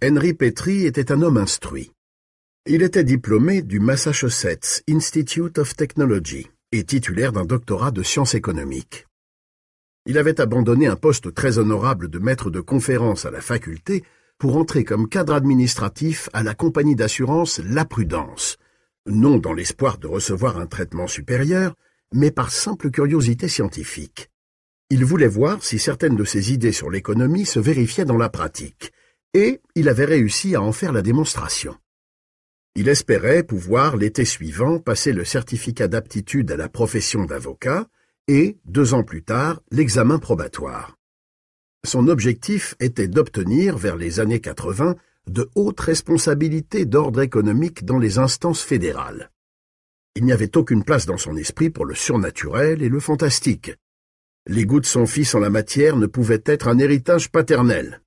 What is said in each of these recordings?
Henry Petrie était un homme instruit. Il était diplômé du Massachusetts Institute of Technology et titulaire d'un doctorat de sciences économiques. Il avait abandonné un poste très honorable de maître de conférence à la faculté pour entrer comme cadre administratif à la compagnie d'assurance La Prudence, non dans l'espoir de recevoir un traitement supérieur, mais par simple curiosité scientifique. Il voulait voir si certaines de ses idées sur l'économie se vérifiaient dans la pratique, et il avait réussi à en faire la démonstration. Il espérait pouvoir, l'été suivant, passer le certificat d'aptitude à la profession d'avocat et, deux ans plus tard, l'examen probatoire. Son objectif était d'obtenir, vers les années 80, de hautes responsabilités d'ordre économique dans les instances fédérales. Il n'y avait aucune place dans son esprit pour le surnaturel et le fantastique, les goûts de son fils en la matière ne pouvaient être un héritage paternel.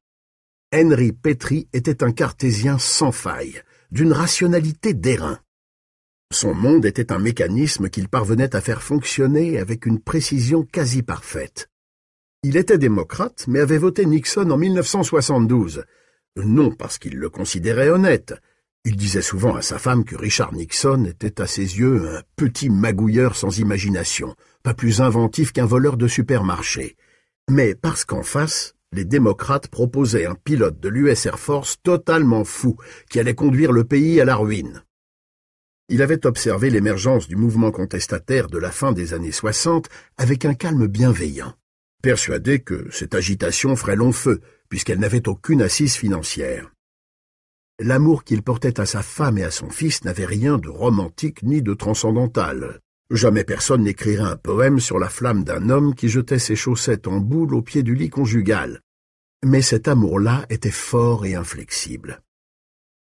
Henry Petri était un cartésien sans faille, d'une rationalité d'airain. Son monde était un mécanisme qu'il parvenait à faire fonctionner avec une précision quasi parfaite. Il était démocrate, mais avait voté Nixon en 1972, non parce qu'il le considérait honnête, il disait souvent à sa femme que Richard Nixon était à ses yeux un petit magouilleur sans imagination, pas plus inventif qu'un voleur de supermarché. Mais parce qu'en face, les démocrates proposaient un pilote de l'US Air Force totalement fou, qui allait conduire le pays à la ruine. Il avait observé l'émergence du mouvement contestataire de la fin des années 60 avec un calme bienveillant, persuadé que cette agitation ferait long feu, puisqu'elle n'avait aucune assise financière l'amour qu'il portait à sa femme et à son fils n'avait rien de romantique ni de transcendantal. Jamais personne n'écrirait un poème sur la flamme d'un homme qui jetait ses chaussettes en boule au pied du lit conjugal. Mais cet amour-là était fort et inflexible.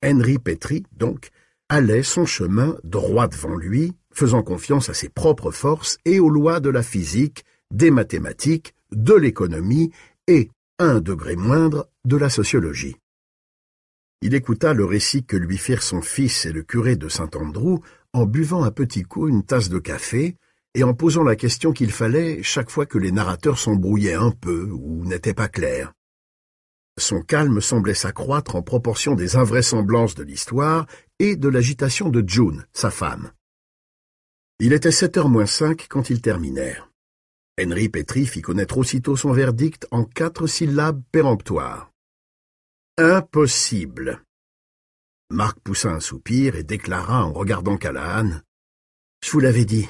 Henry Petrie, donc, allait son chemin droit devant lui, faisant confiance à ses propres forces et aux lois de la physique, des mathématiques, de l'économie et, un degré moindre, de la sociologie il écouta le récit que lui firent son fils et le curé de Saint-Andrew en buvant à petits coups une tasse de café et en posant la question qu'il fallait chaque fois que les narrateurs s'embrouillaient un peu ou n'étaient pas clairs. Son calme semblait s'accroître en proportion des invraisemblances de l'histoire et de l'agitation de June, sa femme. Il était sept heures moins cinq quand ils terminèrent. Henry Petrie fit connaître aussitôt son verdict en quatre syllabes péremptoires. Impossible! Marc poussa un soupir et déclara en regardant Callahan: « Je vous l'avais dit. »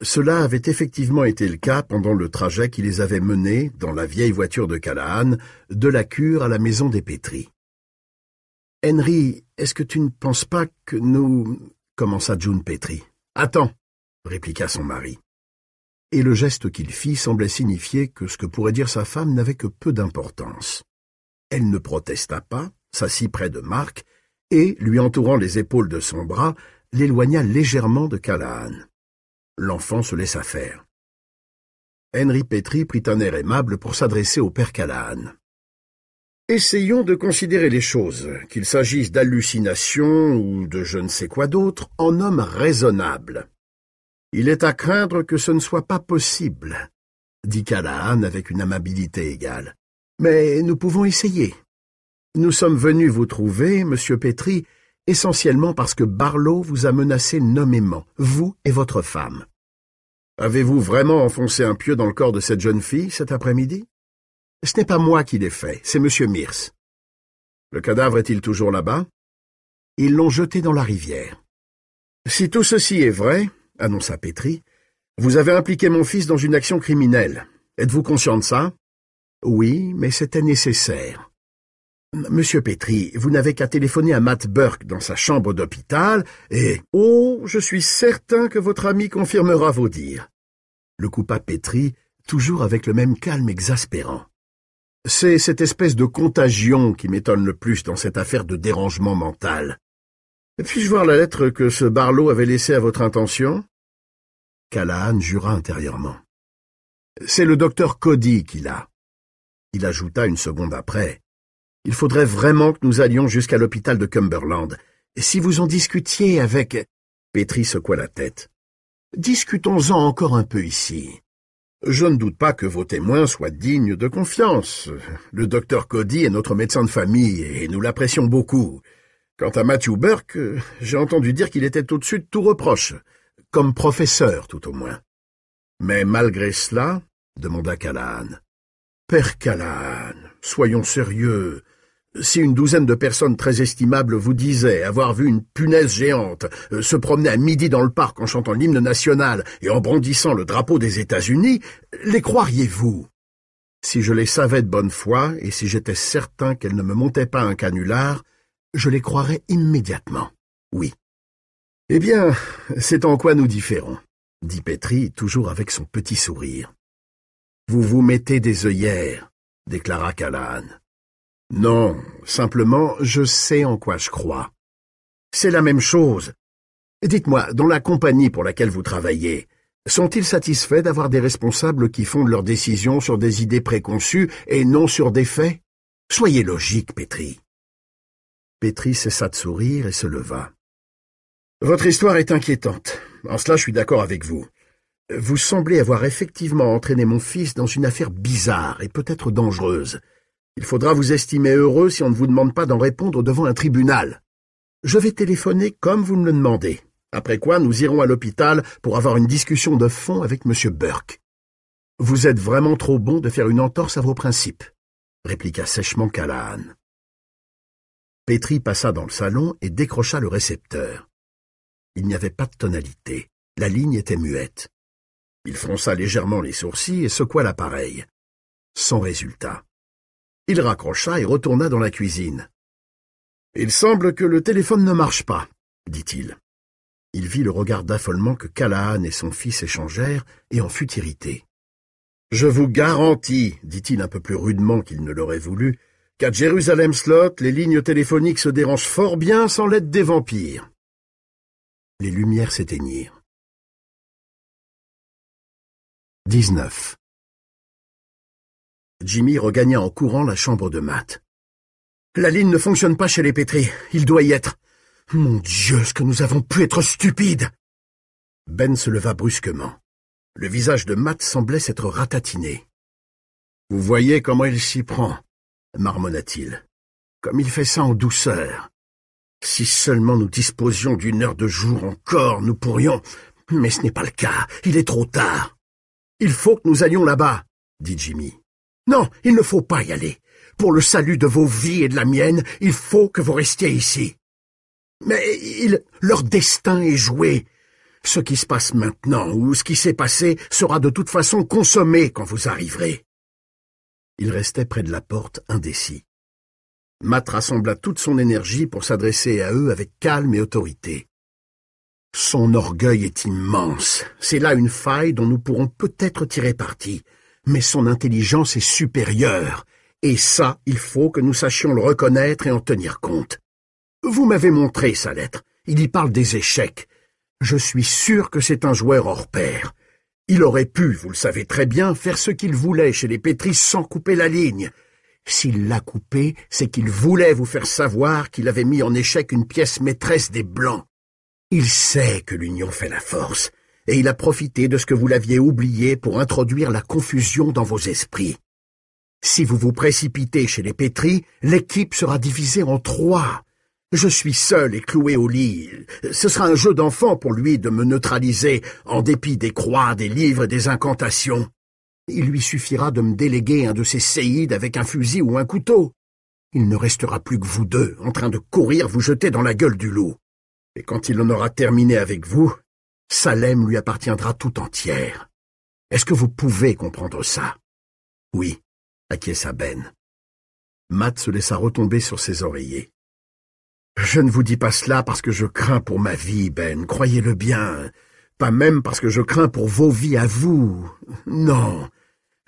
Cela avait effectivement été le cas pendant le trajet qui les avait menés, dans la vieille voiture de Callahan, de la cure à la maison des pétris. Henry, est-ce que tu ne penses pas que nous... commença June Petrie. Attends, répliqua son mari. Et le geste qu'il fit semblait signifier que ce que pourrait dire sa femme n'avait que peu d'importance. Elle ne protesta pas, s'assit près de Marc, et, lui entourant les épaules de son bras, l'éloigna légèrement de Callahan. L'enfant se laissa faire. Henry Petrie prit un air aimable pour s'adresser au père Callahan. Essayons de considérer les choses, qu'il s'agisse d'hallucinations ou de je ne sais quoi d'autre, en homme raisonnable. Il est à craindre que ce ne soit pas possible, dit Callahan avec une amabilité égale mais nous pouvons essayer. Nous sommes venus vous trouver, monsieur Petri, essentiellement parce que Barlow vous a menacé nommément, vous et votre femme. Avez-vous vraiment enfoncé un pieu dans le corps de cette jeune fille cet après-midi Ce n'est pas moi qui l'ai fait, c'est monsieur Mears. Le cadavre est-il toujours là-bas Ils l'ont jeté dans la rivière. Si tout ceci est vrai, annonça Petri, vous avez impliqué mon fils dans une action criminelle. Êtes-vous conscient de ça oui, mais c'était nécessaire. Monsieur Petri, vous n'avez qu'à téléphoner à Matt Burke dans sa chambre d'hôpital et... Oh, je suis certain que votre ami confirmera vos dires. Le coupa Petri, toujours avec le même calme exaspérant. C'est cette espèce de contagion qui m'étonne le plus dans cette affaire de dérangement mental. Puis-je voir la lettre que ce Barlow avait laissée à votre intention Callahan jura intérieurement. C'est le docteur Cody qui l'a. Il ajouta une seconde après. Il faudrait vraiment que nous allions jusqu'à l'hôpital de Cumberland. Si vous en discutiez avec... Petrie secoua la tête. Discutons-en encore un peu ici. Je ne doute pas que vos témoins soient dignes de confiance. Le docteur Cody est notre médecin de famille et nous l'apprécions beaucoup. Quant à Matthew Burke, j'ai entendu dire qu'il était au-dessus de tout reproche, comme professeur tout au moins. Mais malgré cela, demanda Callahan, Père soyons sérieux. Si une douzaine de personnes très estimables vous disaient avoir vu une punaise géante euh, se promener à midi dans le parc en chantant l'hymne national et en brandissant le drapeau des États-Unis, les croiriez-vous Si je les savais de bonne foi et si j'étais certain qu'elles ne me montaient pas un canular, je les croirais immédiatement. Oui. Eh bien, c'est en quoi nous différons, dit Petri, toujours avec son petit sourire. Vous vous mettez des œillères, déclara Callahan. Non, simplement, je sais en quoi je crois. C'est la même chose. Dites-moi, dans la compagnie pour laquelle vous travaillez, sont-ils satisfaits d'avoir des responsables qui fondent leurs décisions sur des idées préconçues et non sur des faits Soyez logique, Petri. Petri cessa de sourire et se leva. Votre histoire est inquiétante. En cela, je suis d'accord avec vous. Vous semblez avoir effectivement entraîné mon fils dans une affaire bizarre et peut-être dangereuse. Il faudra vous estimer heureux si on ne vous demande pas d'en répondre devant un tribunal. Je vais téléphoner comme vous me le demandez, après quoi nous irons à l'hôpital pour avoir une discussion de fond avec M. Burke. Vous êtes vraiment trop bon de faire une entorse à vos principes, répliqua sèchement Callahan. Petri passa dans le salon et décrocha le récepteur. Il n'y avait pas de tonalité. La ligne était muette. Il fronça légèrement les sourcils et secoua l'appareil. Sans résultat. Il raccrocha et retourna dans la cuisine. Il semble que le téléphone ne marche pas, dit-il. Il vit le regard d'affolement que Callahan et son fils échangèrent et en fut irrité. Je vous garantis, dit-il un peu plus rudement qu'il ne l'aurait voulu, qu'à Jérusalem Slot, les lignes téléphoniques se dérangent fort bien sans l'aide des vampires. Les lumières s'éteignirent. Jimmy regagna en courant la chambre de Matt. La ligne ne fonctionne pas chez les pétris. Il doit y être. Mon Dieu, ce que nous avons pu être stupides! Ben se leva brusquement. Le visage de Matt semblait s'être ratatiné. Vous voyez comment il s'y prend, marmonna-t-il. Comme il fait ça en douceur. Si seulement nous disposions d'une heure de jour encore, nous pourrions. Mais ce n'est pas le cas. Il est trop tard. Il faut que nous allions là-bas, dit Jimmy. Non, il ne faut pas y aller. Pour le salut de vos vies et de la mienne, il faut que vous restiez ici. Mais leur destin est joué. Ce qui se passe maintenant ou ce qui s'est passé sera de toute façon consommé quand vous arriverez. Il restait près de la porte indécis. Matt rassembla toute son énergie pour s'adresser à eux avec calme et autorité. Son orgueil est immense, c'est là une faille dont nous pourrons peut-être tirer parti, mais son intelligence est supérieure, et ça, il faut que nous sachions le reconnaître et en tenir compte. Vous m'avez montré sa lettre, il y parle des échecs. Je suis sûr que c'est un joueur hors pair. Il aurait pu, vous le savez très bien, faire ce qu'il voulait chez les pétris sans couper la ligne. S'il l'a coupée, c'est qu'il voulait vous faire savoir qu'il avait mis en échec une pièce maîtresse des Blancs. Il sait que l'union fait la force, et il a profité de ce que vous l'aviez oublié pour introduire la confusion dans vos esprits. Si vous vous précipitez chez les pétris, l'équipe sera divisée en trois. Je suis seul et cloué au lit. Ce sera un jeu d'enfant pour lui de me neutraliser, en dépit des croix, des livres et des incantations. Il lui suffira de me déléguer un de ses séides avec un fusil ou un couteau. Il ne restera plus que vous deux, en train de courir vous jeter dans la gueule du loup et quand il en aura terminé avec vous, Salem lui appartiendra tout entière. Est-ce que vous pouvez comprendre ça Oui, acquiesça Ben. Matt se laissa retomber sur ses oreillers. Je ne vous dis pas cela parce que je crains pour ma vie, Ben, croyez-le bien. Pas même parce que je crains pour vos vies à vous. Non,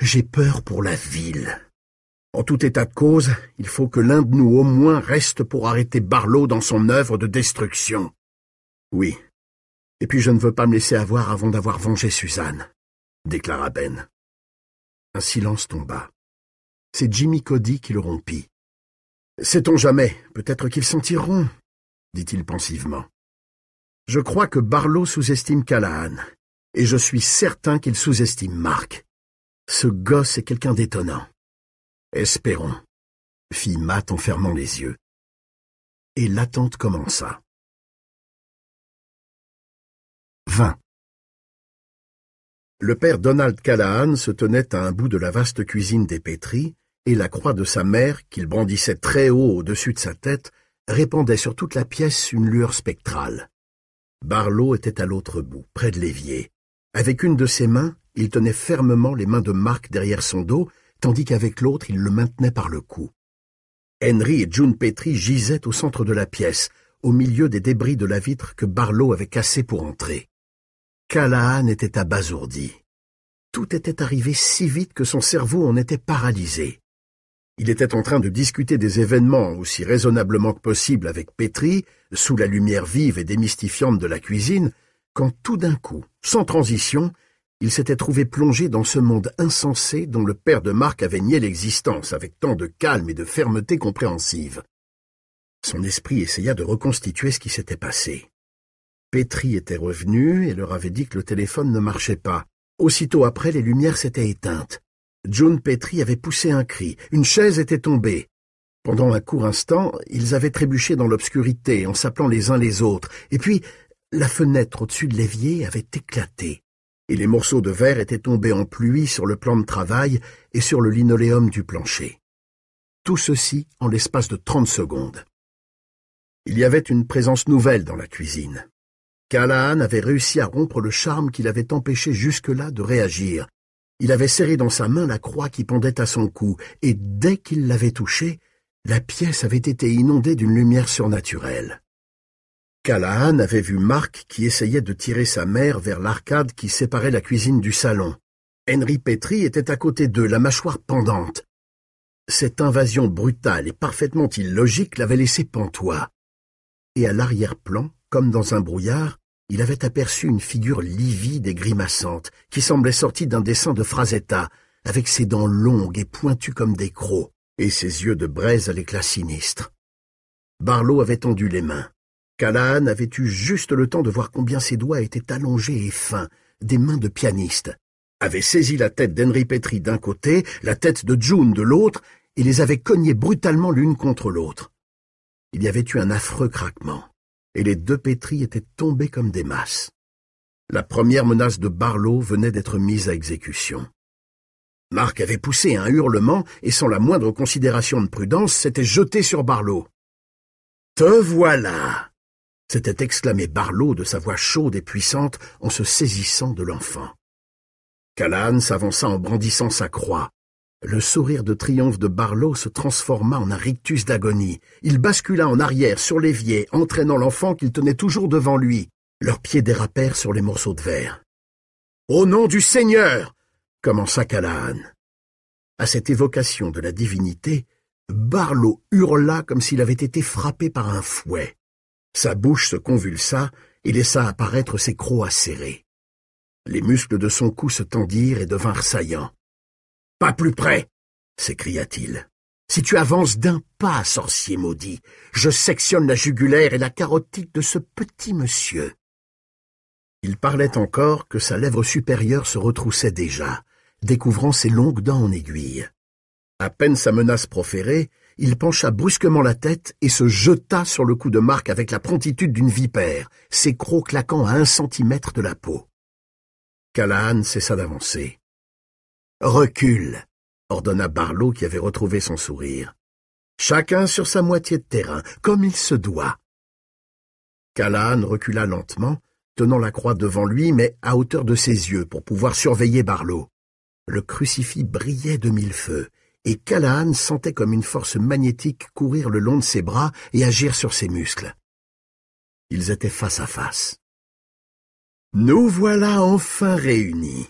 j'ai peur pour la ville. En tout état de cause, il faut que l'un de nous au moins reste pour arrêter Barlow dans son œuvre de destruction. Oui. Et puis je ne veux pas me laisser avoir avant d'avoir vengé Suzanne, déclara Ben. Un silence tomba. C'est Jimmy Cody qui le rompit. Sait-on jamais, peut-être qu'ils s'en tireront, dit-il pensivement. Je crois que Barlow sous-estime Callahan, et je suis certain qu'il sous-estime Mark. Ce gosse est quelqu'un d'étonnant. Espérons, fit Matt en fermant les yeux. Et l'attente commença. 20. Le père Donald Callahan se tenait à un bout de la vaste cuisine des pétris, et la croix de sa mère, qu'il brandissait très haut au-dessus de sa tête, répandait sur toute la pièce une lueur spectrale. Barlow était à l'autre bout, près de l'évier. Avec une de ses mains, il tenait fermement les mains de Marc derrière son dos, tandis qu'avec l'autre il le maintenait par le cou. Henry et June Petrie gisaient au centre de la pièce, au milieu des débris de la vitre que Barlow avait cassée pour entrer. Callahan était abasourdi. Tout était arrivé si vite que son cerveau en était paralysé. Il était en train de discuter des événements aussi raisonnablement que possible avec Petrie, sous la lumière vive et démystifiante de la cuisine, quand tout d'un coup, sans transition, il s'était trouvé plongé dans ce monde insensé dont le père de Marc avait nié l'existence avec tant de calme et de fermeté compréhensive. Son esprit essaya de reconstituer ce qui s'était passé. Petri était revenu et leur avait dit que le téléphone ne marchait pas. Aussitôt après, les lumières s'étaient éteintes. John Petri avait poussé un cri. Une chaise était tombée. Pendant un court instant, ils avaient trébuché dans l'obscurité en s'appelant les uns les autres. Et puis, la fenêtre au-dessus de l'évier avait éclaté et les morceaux de verre étaient tombés en pluie sur le plan de travail et sur le linoléum du plancher. Tout ceci en l'espace de trente secondes. Il y avait une présence nouvelle dans la cuisine. Callahan avait réussi à rompre le charme qui l'avait empêché jusque-là de réagir. Il avait serré dans sa main la croix qui pendait à son cou, et dès qu'il l'avait touchée, la pièce avait été inondée d'une lumière surnaturelle. Callahan avait vu Marc qui essayait de tirer sa mère vers l'arcade qui séparait la cuisine du salon. Henry Petrie était à côté d'eux, la mâchoire pendante. Cette invasion brutale et parfaitement illogique l'avait laissé pantois. Et à l'arrière-plan, comme dans un brouillard, il avait aperçu une figure livide et grimaçante, qui semblait sortie d'un dessin de Frazetta, avec ses dents longues et pointues comme des crocs, et ses yeux de braise à l'éclat sinistre. Barlow avait tendu les mains. Callahan avait eu juste le temps de voir combien ses doigts étaient allongés et fins, des mains de pianiste, avait saisi la tête d'Henry Petrie d'un côté, la tête de June de l'autre, et les avait cognées brutalement l'une contre l'autre. Il y avait eu un affreux craquement, et les deux Petrie étaient tombés comme des masses. La première menace de Barlow venait d'être mise à exécution. Mark avait poussé un hurlement et sans la moindre considération de prudence s'était jeté sur Barlow. Te voilà s'était exclamé Barlow de sa voix chaude et puissante en se saisissant de l'enfant. Callahan s'avança en brandissant sa croix. Le sourire de triomphe de Barlow se transforma en un rictus d'agonie. Il bascula en arrière sur l'évier, entraînant l'enfant qu'il tenait toujours devant lui. Leurs pieds dérapèrent sur les morceaux de verre. Au nom du Seigneur commença Callahan. À cette évocation de la divinité, Barlow hurla comme s'il avait été frappé par un fouet. Sa bouche se convulsa et laissa apparaître ses crocs acérés. Les muscles de son cou se tendirent et devinrent saillants. Pas plus près s'écria-t-il. Si tu avances d'un pas, sorcier maudit, je sectionne la jugulaire et la carotide de ce petit monsieur. Il parlait encore que sa lèvre supérieure se retroussait déjà, découvrant ses longues dents en aiguille. À peine sa menace proférée, il pencha brusquement la tête et se jeta sur le coup de Marc avec la promptitude d'une vipère, ses crocs claquant à un centimètre de la peau. Callahan cessa d'avancer. Recule, ordonna Barlow qui avait retrouvé son sourire. Chacun sur sa moitié de terrain, comme il se doit. Callahan recula lentement, tenant la croix devant lui, mais à hauteur de ses yeux, pour pouvoir surveiller Barlow. Le crucifix brillait de mille feux, et Callahan sentait comme une force magnétique courir le long de ses bras et agir sur ses muscles. Ils étaient face à face. Nous voilà enfin réunis,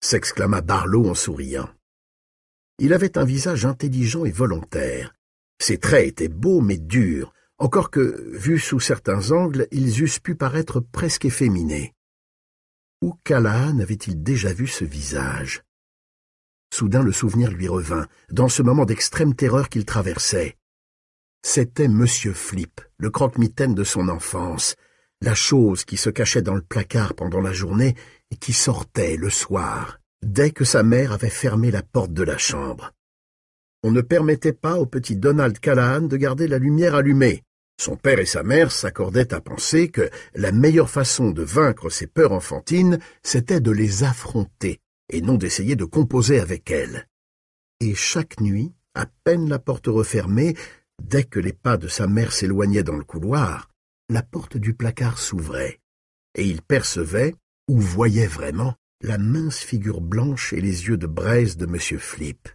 s'exclama Barlow en souriant. Il avait un visage intelligent et volontaire. Ses traits étaient beaux mais durs, encore que, vus sous certains angles, ils eussent pu paraître presque efféminés. Où Callahan avait-il déjà vu ce visage Soudain le souvenir lui revint, dans ce moment d'extrême terreur qu'il traversait. C'était Monsieur Flip, le croque-mitaine de son enfance, la chose qui se cachait dans le placard pendant la journée et qui sortait le soir, dès que sa mère avait fermé la porte de la chambre. On ne permettait pas au petit Donald Callahan de garder la lumière allumée. Son père et sa mère s'accordaient à penser que la meilleure façon de vaincre ses peurs enfantines, c'était de les affronter, et non d'essayer de composer avec elle. Et chaque nuit, à peine la porte refermée, dès que les pas de sa mère s'éloignaient dans le couloir, la porte du placard s'ouvrait, et il percevait, ou voyait vraiment, la mince figure blanche et les yeux de braise de M. Flip.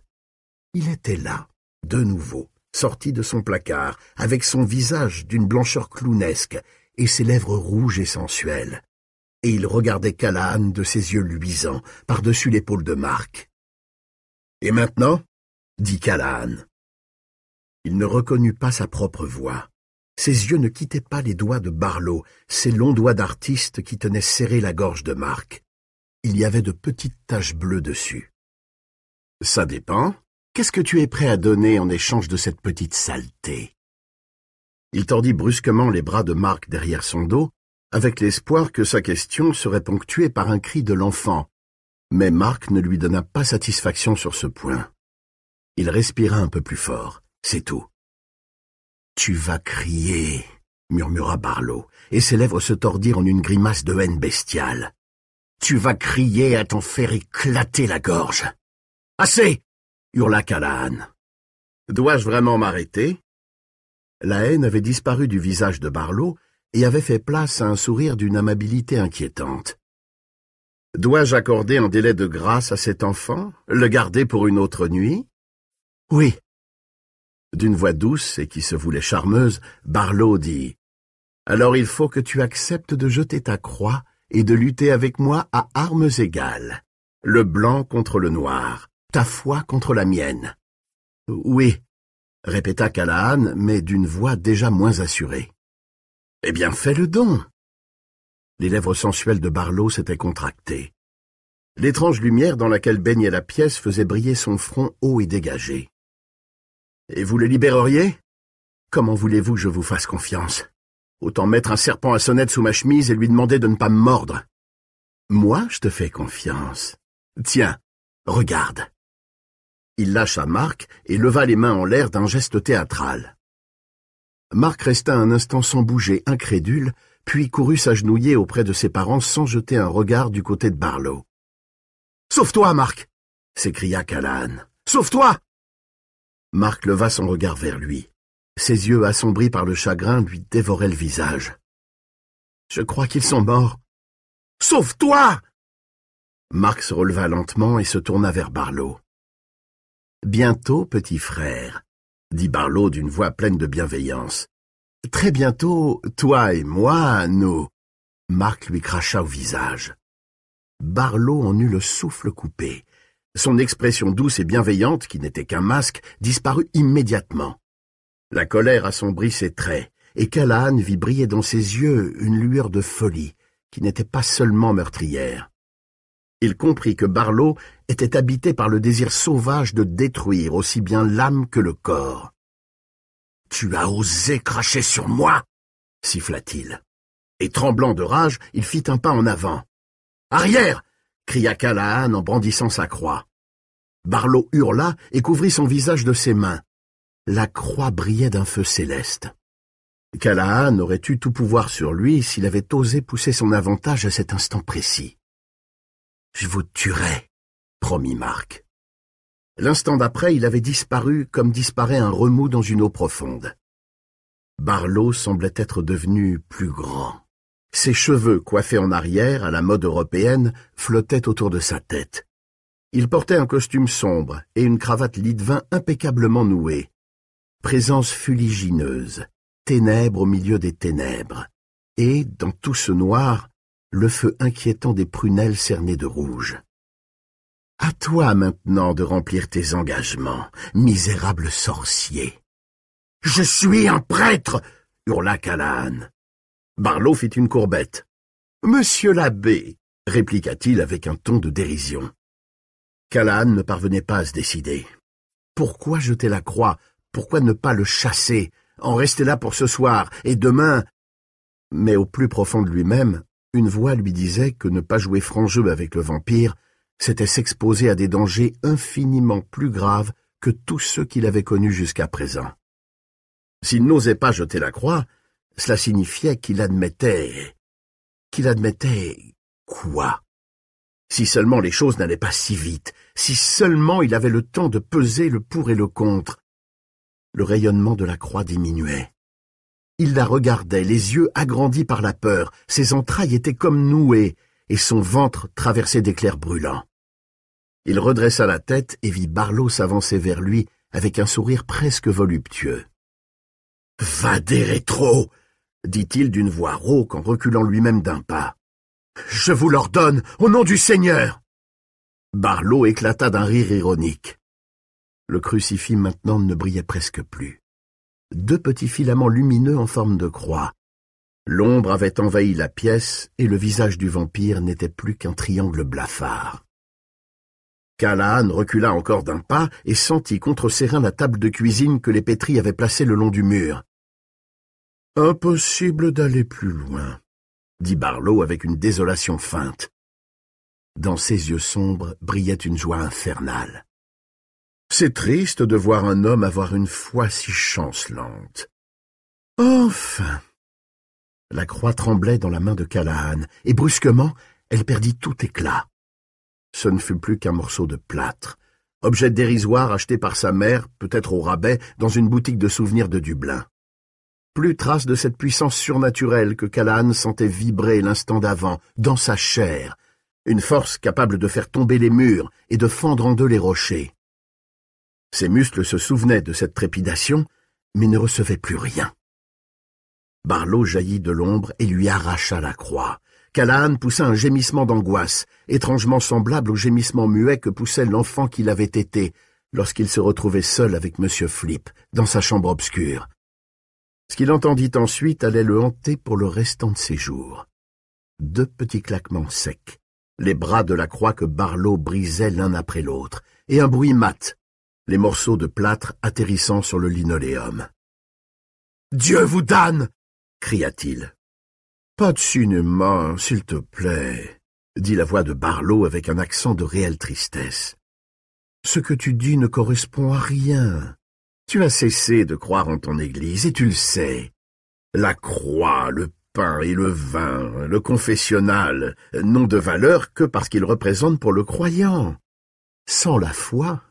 Il était là, de nouveau, sorti de son placard, avec son visage d'une blancheur clownesque et ses lèvres rouges et sensuelles et il regardait Callahan de ses yeux luisants, par-dessus l'épaule de Marc. Et maintenant dit Callahan. Il ne reconnut pas sa propre voix. Ses yeux ne quittaient pas les doigts de Barlow, ses longs doigts d'artiste qui tenaient serré la gorge de Marc. Il y avait de petites taches bleues dessus. Ça dépend. Qu'est-ce que tu es prêt à donner en échange de cette petite saleté Il tordit brusquement les bras de Marc derrière son dos avec l'espoir que sa question serait ponctuée par un cri de l'enfant. Mais Marc ne lui donna pas satisfaction sur ce point. Il respira un peu plus fort, c'est tout. Tu vas crier, murmura Barlow, et ses lèvres se tordirent en une grimace de haine bestiale. Tu vas crier à t'en faire éclater la gorge. Assez hurla Callahan. Dois-je vraiment m'arrêter La haine avait disparu du visage de Barlow, et avait fait place à un sourire d'une amabilité inquiétante. Dois-je accorder un délai de grâce à cet enfant Le garder pour une autre nuit Oui. D'une voix douce et qui se voulait charmeuse, Barlow dit Alors il faut que tu acceptes de jeter ta croix et de lutter avec moi à armes égales. Le blanc contre le noir, ta foi contre la mienne. Oui, répéta Callahan, mais d'une voix déjà moins assurée. Eh bien, fais-le don !» Les lèvres sensuelles de Barlow s'étaient contractées. L'étrange lumière dans laquelle baignait la pièce faisait briller son front haut et dégagé. Et vous le libéreriez Comment voulez-vous que je vous fasse confiance Autant mettre un serpent à sonnette sous ma chemise et lui demander de ne pas me mordre. Moi, je te fais confiance. Tiens, regarde. Il lâcha Marc et leva les mains en l'air d'un geste théâtral. Marc resta un instant sans bouger, incrédule, puis courut s'agenouiller auprès de ses parents sans jeter un regard du côté de Barlow. Sauve-toi, Marc s'écria Callahan. Sauve-toi Marc leva son regard vers lui. Ses yeux assombris par le chagrin lui dévoraient le visage. Je crois qu'ils sont morts. Sauve-toi Marc se releva lentement et se tourna vers Barlow. Bientôt, petit frère, dit Barlow d'une voix pleine de bienveillance. Très bientôt, toi et moi, nous. Marc lui cracha au visage. Barlow en eut le souffle coupé. Son expression douce et bienveillante, qui n'était qu'un masque, disparut immédiatement. La colère assombrit ses traits, et Callahan vit briller dans ses yeux une lueur de folie, qui n'était pas seulement meurtrière. Il comprit que Barlow était habité par le désir sauvage de détruire aussi bien l'âme que le corps. Tu as osé cracher sur moi siffla-t-il. Et tremblant de rage, il fit un pas en avant. Arrière cria Callahan en brandissant sa croix. Barlow hurla et couvrit son visage de ses mains. La croix brillait d'un feu céleste. Callahan aurait eu tout pouvoir sur lui s'il avait osé pousser son avantage à cet instant précis. Je vous tuerai, promit Marc. L'instant d'après, il avait disparu comme disparaît un remous dans une eau profonde. Barlow semblait être devenu plus grand. Ses cheveux, coiffés en arrière, à la mode européenne, flottaient autour de sa tête. Il portait un costume sombre et une cravate lit-de-vin impeccablement nouée. Présence fuligineuse, ténèbres au milieu des ténèbres. Et, dans tout ce noir, le feu inquiétant des prunelles cernées de rouge. À toi maintenant de remplir tes engagements, misérable sorcier. Je suis un prêtre, hurla Callahan. Barlow fit une courbette. Monsieur l'abbé, répliqua-t-il avec un ton de dérision. Callahan ne parvenait pas à se décider. Pourquoi jeter la croix Pourquoi ne pas le chasser En rester là pour ce soir et demain Mais au plus profond de lui-même, une voix lui disait que ne pas jouer franc jeu avec le vampire, c'était s'exposer à des dangers infiniment plus graves que tous ceux qu'il avait connus jusqu'à présent. S'il n'osait pas jeter la croix, cela signifiait qu'il admettait... qu'il admettait... quoi Si seulement les choses n'allaient pas si vite, si seulement il avait le temps de peser le pour et le contre. Le rayonnement de la croix diminuait. Il la regardait, les yeux agrandis par la peur, ses entrailles étaient comme nouées, et son ventre traversé d'éclairs brûlants. Il redressa la tête et vit Barlow s'avancer vers lui avec un sourire presque voluptueux. Va des rétro dit-il d'une voix rauque en reculant lui-même d'un pas. Je vous l'ordonne, au nom du Seigneur Barlow éclata d'un rire ironique. Le crucifix maintenant ne brillait presque plus deux petits filaments lumineux en forme de croix. L'ombre avait envahi la pièce et le visage du vampire n'était plus qu'un triangle blafard. Callahan recula encore d'un pas et sentit contre ses reins la table de cuisine que les pétris avaient placée le long du mur. Impossible d'aller plus loin, dit Barlow avec une désolation feinte. Dans ses yeux sombres brillait une joie infernale. C'est triste de voir un homme avoir une foi si chancelante. Enfin. La croix tremblait dans la main de Callahan, et brusquement elle perdit tout éclat. Ce ne fut plus qu'un morceau de plâtre, objet dérisoire acheté par sa mère, peut-être au rabais, dans une boutique de souvenirs de Dublin. Plus trace de cette puissance surnaturelle que Callahan sentait vibrer l'instant d'avant, dans sa chair, une force capable de faire tomber les murs et de fendre en deux les rochers. Ses muscles se souvenaient de cette trépidation, mais ne recevaient plus rien. Barlow jaillit de l'ombre et lui arracha la croix. Callahan poussa un gémissement d'angoisse, étrangement semblable au gémissement muet que poussait l'enfant qu'il avait été lorsqu'il se retrouvait seul avec M. Flip, dans sa chambre obscure. Ce qu'il entendit ensuite allait le hanter pour le restant de ses jours. Deux petits claquements secs, les bras de la croix que Barlow brisait l'un après l'autre, et un bruit mat, les morceaux de plâtre atterrissant sur le linoléum. Dieu vous donne cria-t-il. Pas de cinéma, s'il te plaît, dit la voix de Barlow avec un accent de réelle tristesse. Ce que tu dis ne correspond à rien. Tu as cessé de croire en ton Église, et tu le sais. La croix, le pain et le vin, le confessionnal, n'ont de valeur que parce qu'ils représentent pour le croyant. Sans la foi,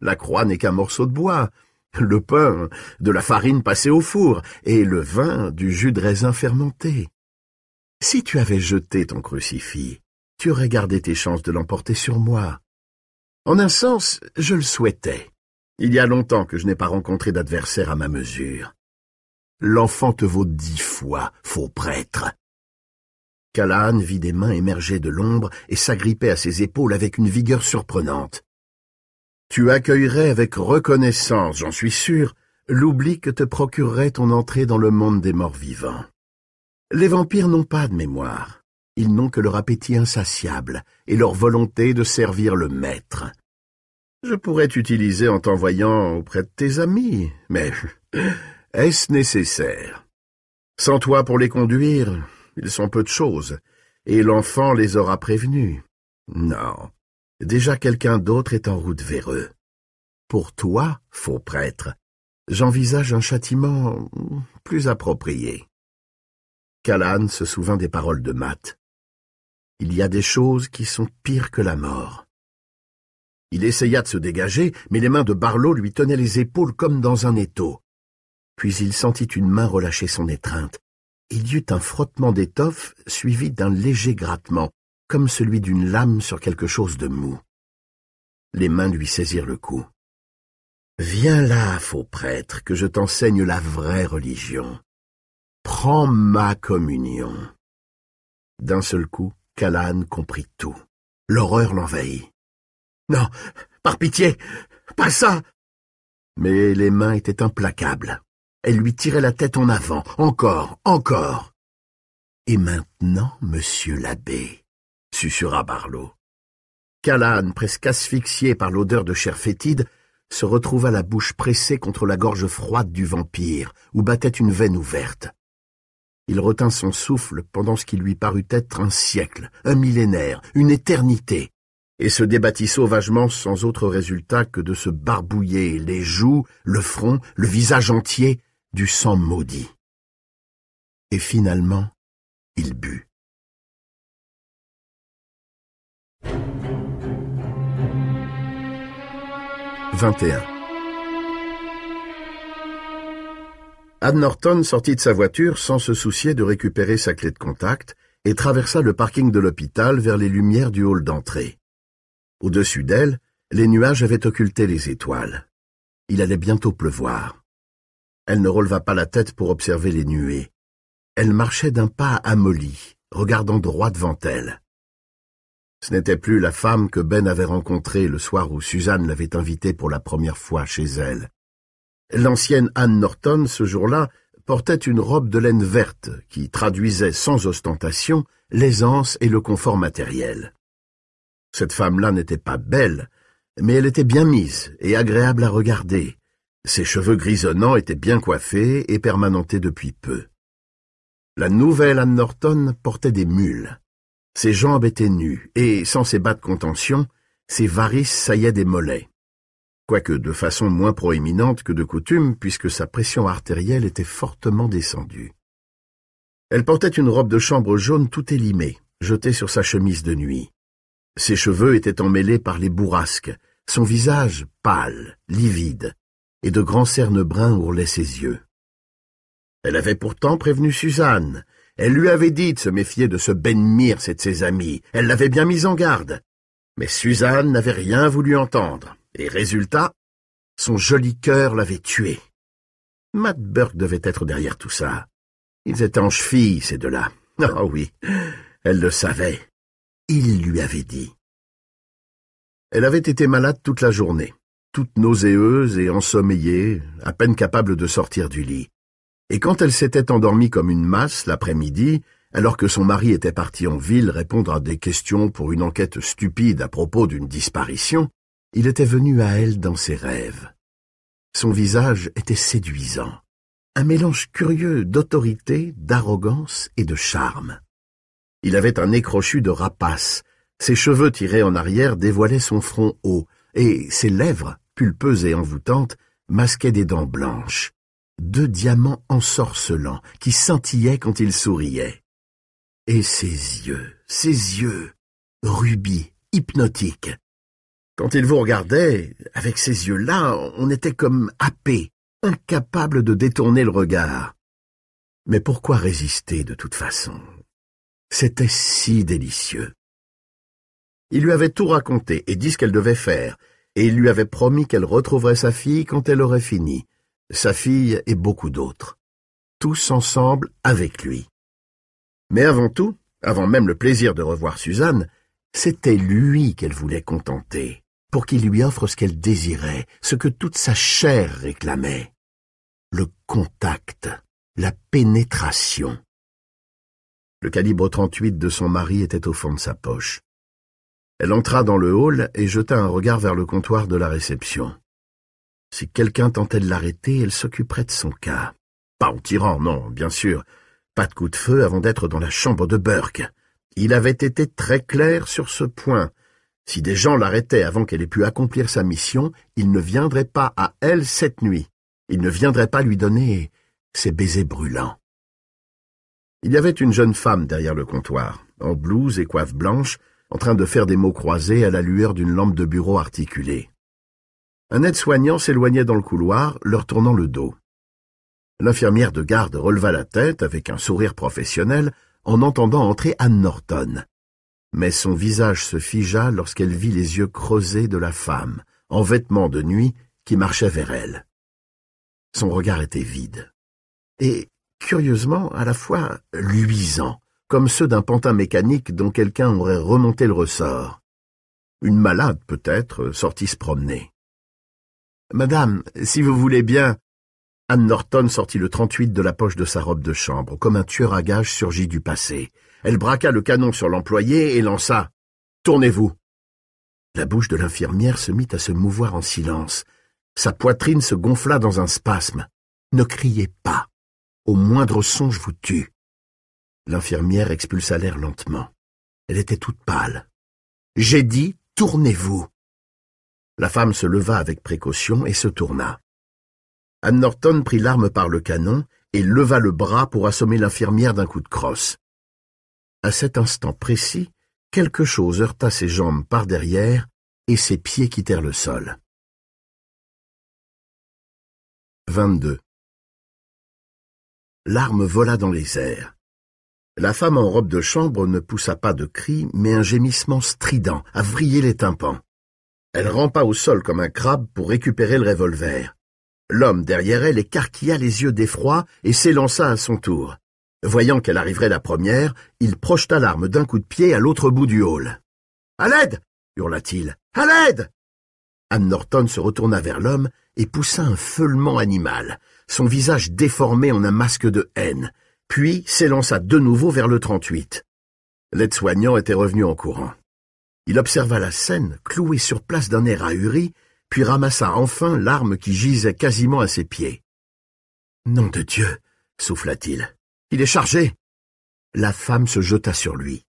la croix n'est qu'un morceau de bois, le pain de la farine passée au four, et le vin du jus de raisin fermenté. Si tu avais jeté ton crucifix, tu aurais gardé tes chances de l'emporter sur moi. En un sens, je le souhaitais. Il y a longtemps que je n'ai pas rencontré d'adversaire à ma mesure. L'enfant te vaut dix fois, faux prêtre, Callahan vit des mains émerger de l'ombre et s'agripper à ses épaules avec une vigueur surprenante. Tu accueillerais avec reconnaissance, j'en suis sûr, l'oubli que te procurerait ton entrée dans le monde des morts vivants. Les vampires n'ont pas de mémoire. Ils n'ont que leur appétit insatiable et leur volonté de servir le maître. Je pourrais t'utiliser en t'envoyant auprès de tes amis, mais est-ce nécessaire Sans toi pour les conduire, ils sont peu de choses, et l'enfant les aura prévenus. Non, déjà quelqu'un d'autre est en route vers eux. Pour toi, faux prêtre, j'envisage un châtiment plus approprié. Callan se souvint des paroles de Matt. Il y a des choses qui sont pires que la mort. Il essaya de se dégager, mais les mains de Barlow lui tenaient les épaules comme dans un étau. Puis il sentit une main relâcher son étreinte, il y eut un frottement d'étoffe suivi d'un léger grattement, comme celui d'une lame sur quelque chose de mou. Les mains lui saisirent le cou. Viens là, faux prêtre, que je t'enseigne la vraie religion. Prends ma communion. D'un seul coup, Calan comprit tout. L'horreur l'envahit. Non, par pitié, pas ça. Mais les mains étaient implacables. Elle lui tirait la tête en avant, encore, encore. Et maintenant, monsieur l'abbé, susurra Barlow. Callahan, presque asphyxié par l'odeur de chair fétide, se retrouva la bouche pressée contre la gorge froide du vampire, où battait une veine ouverte. Il retint son souffle pendant ce qui lui parut être un siècle, un millénaire, une éternité, et se débattit sauvagement sans autre résultat que de se barbouiller les joues, le front, le visage entier, du sang maudit. Et finalement, il but. « Ad Norton sortit de sa voiture sans se soucier de récupérer sa clé de contact et traversa le parking de l'hôpital vers les lumières du hall d'entrée. Au-dessus d'elle, les nuages avaient occulté les étoiles. Il allait bientôt pleuvoir. Elle ne releva pas la tête pour observer les nuées. Elle marchait d'un pas amolli, regardant droit devant elle. Ce n'était plus la femme que Ben avait rencontrée le soir où Suzanne l'avait invitée pour la première fois chez elle. L'ancienne Anne Norton, ce jour-là, portait une robe de laine verte qui traduisait sans ostentation l'aisance et le confort matériel. Cette femme-là n'était pas belle, mais elle était bien mise et agréable à regarder, ses cheveux grisonnants étaient bien coiffés et permanentés depuis peu. La nouvelle Anne Norton portait des mules. Ses jambes étaient nues, et sans ses bas de contention, ses varices saillaient des mollets. Quoique de façon moins proéminente que de coutume, puisque sa pression artérielle était fortement descendue. Elle portait une robe de chambre jaune tout élimée, jetée sur sa chemise de nuit. Ses cheveux étaient emmêlés par les bourrasques, son visage pâle, livide, et de grands cernes bruns ourlaient ses yeux. Elle avait pourtant prévenu Suzanne. Elle lui avait dit de se méfier de ce ben et de ses amis. Elle l'avait bien mise en garde. Mais Suzanne n'avait rien voulu entendre. Et résultat, son joli cœur l'avait tué. Matt Burke devait être derrière tout ça. Ils étaient en cheville, ces deux-là. Ah oh oui, elle le savait. Il lui avait dit. Elle avait été malade toute la journée toute nauséeuse et ensommeillée, à peine capable de sortir du lit. Et quand elle s'était endormie comme une masse l'après-midi, alors que son mari était parti en ville répondre à des questions pour une enquête stupide à propos d'une disparition, il était venu à elle dans ses rêves. Son visage était séduisant, un mélange curieux d'autorité, d'arrogance et de charme. Il avait un écrochu crochu de rapace, ses cheveux tirés en arrière dévoilaient son front haut, et ses lèvres, pulpeuse et envoûtante, masquait des dents blanches, deux diamants ensorcelants qui scintillaient quand il souriait. Et ses yeux, ses yeux, rubis, hypnotiques. Quand il vous regardait, avec ces yeux-là, on était comme happé, incapable de détourner le regard. Mais pourquoi résister de toute façon C'était si délicieux. Il lui avait tout raconté et dit ce qu'elle devait faire, et il lui avait promis qu'elle retrouverait sa fille quand elle aurait fini, sa fille et beaucoup d'autres, tous ensemble avec lui. Mais avant tout, avant même le plaisir de revoir Suzanne, c'était lui qu'elle voulait contenter, pour qu'il lui offre ce qu'elle désirait, ce que toute sa chair réclamait. Le contact, la pénétration. Le calibre 38 de son mari était au fond de sa poche. Elle entra dans le hall et jeta un regard vers le comptoir de la réception. Si quelqu'un tentait de l'arrêter, elle s'occuperait de son cas. Pas en tirant, non, bien sûr. Pas de coup de feu avant d'être dans la chambre de Burke. Il avait été très clair sur ce point. Si des gens l'arrêtaient avant qu'elle ait pu accomplir sa mission, il ne viendrait pas à elle cette nuit. Il ne viendrait pas lui donner ses baisers brûlants. Il y avait une jeune femme derrière le comptoir, en blouse et coiffe blanche, en train de faire des mots croisés à la lueur d'une lampe de bureau articulée. Un aide-soignant s'éloignait dans le couloir, leur tournant le dos. L'infirmière de garde releva la tête avec un sourire professionnel en entendant entrer Anne Norton. Mais son visage se figea lorsqu'elle vit les yeux creusés de la femme, en vêtements de nuit, qui marchait vers elle. Son regard était vide. Et, curieusement, à la fois luisant, comme ceux d'un pantin mécanique dont quelqu'un aurait remonté le ressort. Une malade, peut-être, sortit se promener. Madame, si vous voulez bien. Anne Norton sortit le 38 de la poche de sa robe de chambre, comme un tueur à gages surgit du passé. Elle braqua le canon sur l'employé et lança Tournez-vous. La bouche de l'infirmière se mit à se mouvoir en silence. Sa poitrine se gonfla dans un spasme. Ne criez pas. Au moindre son, je vous tue. L'infirmière expulsa l'air lentement. Elle était toute pâle. J'ai dit, tournez-vous. La femme se leva avec précaution et se tourna. Anne Norton prit l'arme par le canon et leva le bras pour assommer l'infirmière d'un coup de crosse. À cet instant précis, quelque chose heurta ses jambes par derrière et ses pieds quittèrent le sol. 22. L'arme vola dans les airs. La femme en robe de chambre ne poussa pas de cri, mais un gémissement strident, à vriller les tympans. Elle rampa au sol comme un crabe pour récupérer le revolver. L'homme derrière elle écarquilla les yeux d'effroi et s'élança à son tour. Voyant qu'elle arriverait la première, il projeta l'arme d'un coup de pied à l'autre bout du hall. À l'aide hurla-t-il. À l'aide Anne Norton se retourna vers l'homme et poussa un feulement animal, son visage déformé en un masque de haine puis s'élança de nouveau vers le 38. L'aide-soignant était revenu en courant. Il observa la scène, cloué sur place d'un air ahuri, puis ramassa enfin l'arme qui gisait quasiment à ses pieds. Nom de Dieu, souffla-t-il. Il est chargé. La femme se jeta sur lui,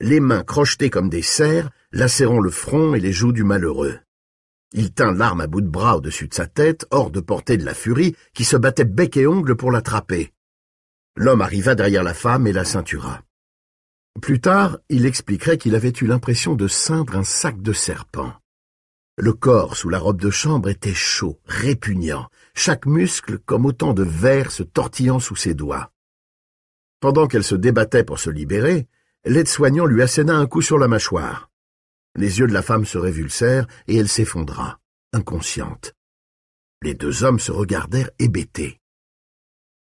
les mains crochetées comme des serres, lacérant le front et les joues du malheureux. Il tint l'arme à bout de bras au-dessus de sa tête, hors de portée de la furie, qui se battait bec et ongle pour l'attraper. L'homme arriva derrière la femme et la ceintura. Plus tard, il expliquerait qu'il avait eu l'impression de ceindre un sac de serpent. Le corps sous la robe de chambre était chaud, répugnant, chaque muscle comme autant de vers se tortillant sous ses doigts. Pendant qu'elle se débattait pour se libérer, l'aide-soignant lui asséna un coup sur la mâchoire. Les yeux de la femme se révulsèrent et elle s'effondra, inconsciente. Les deux hommes se regardèrent hébétés.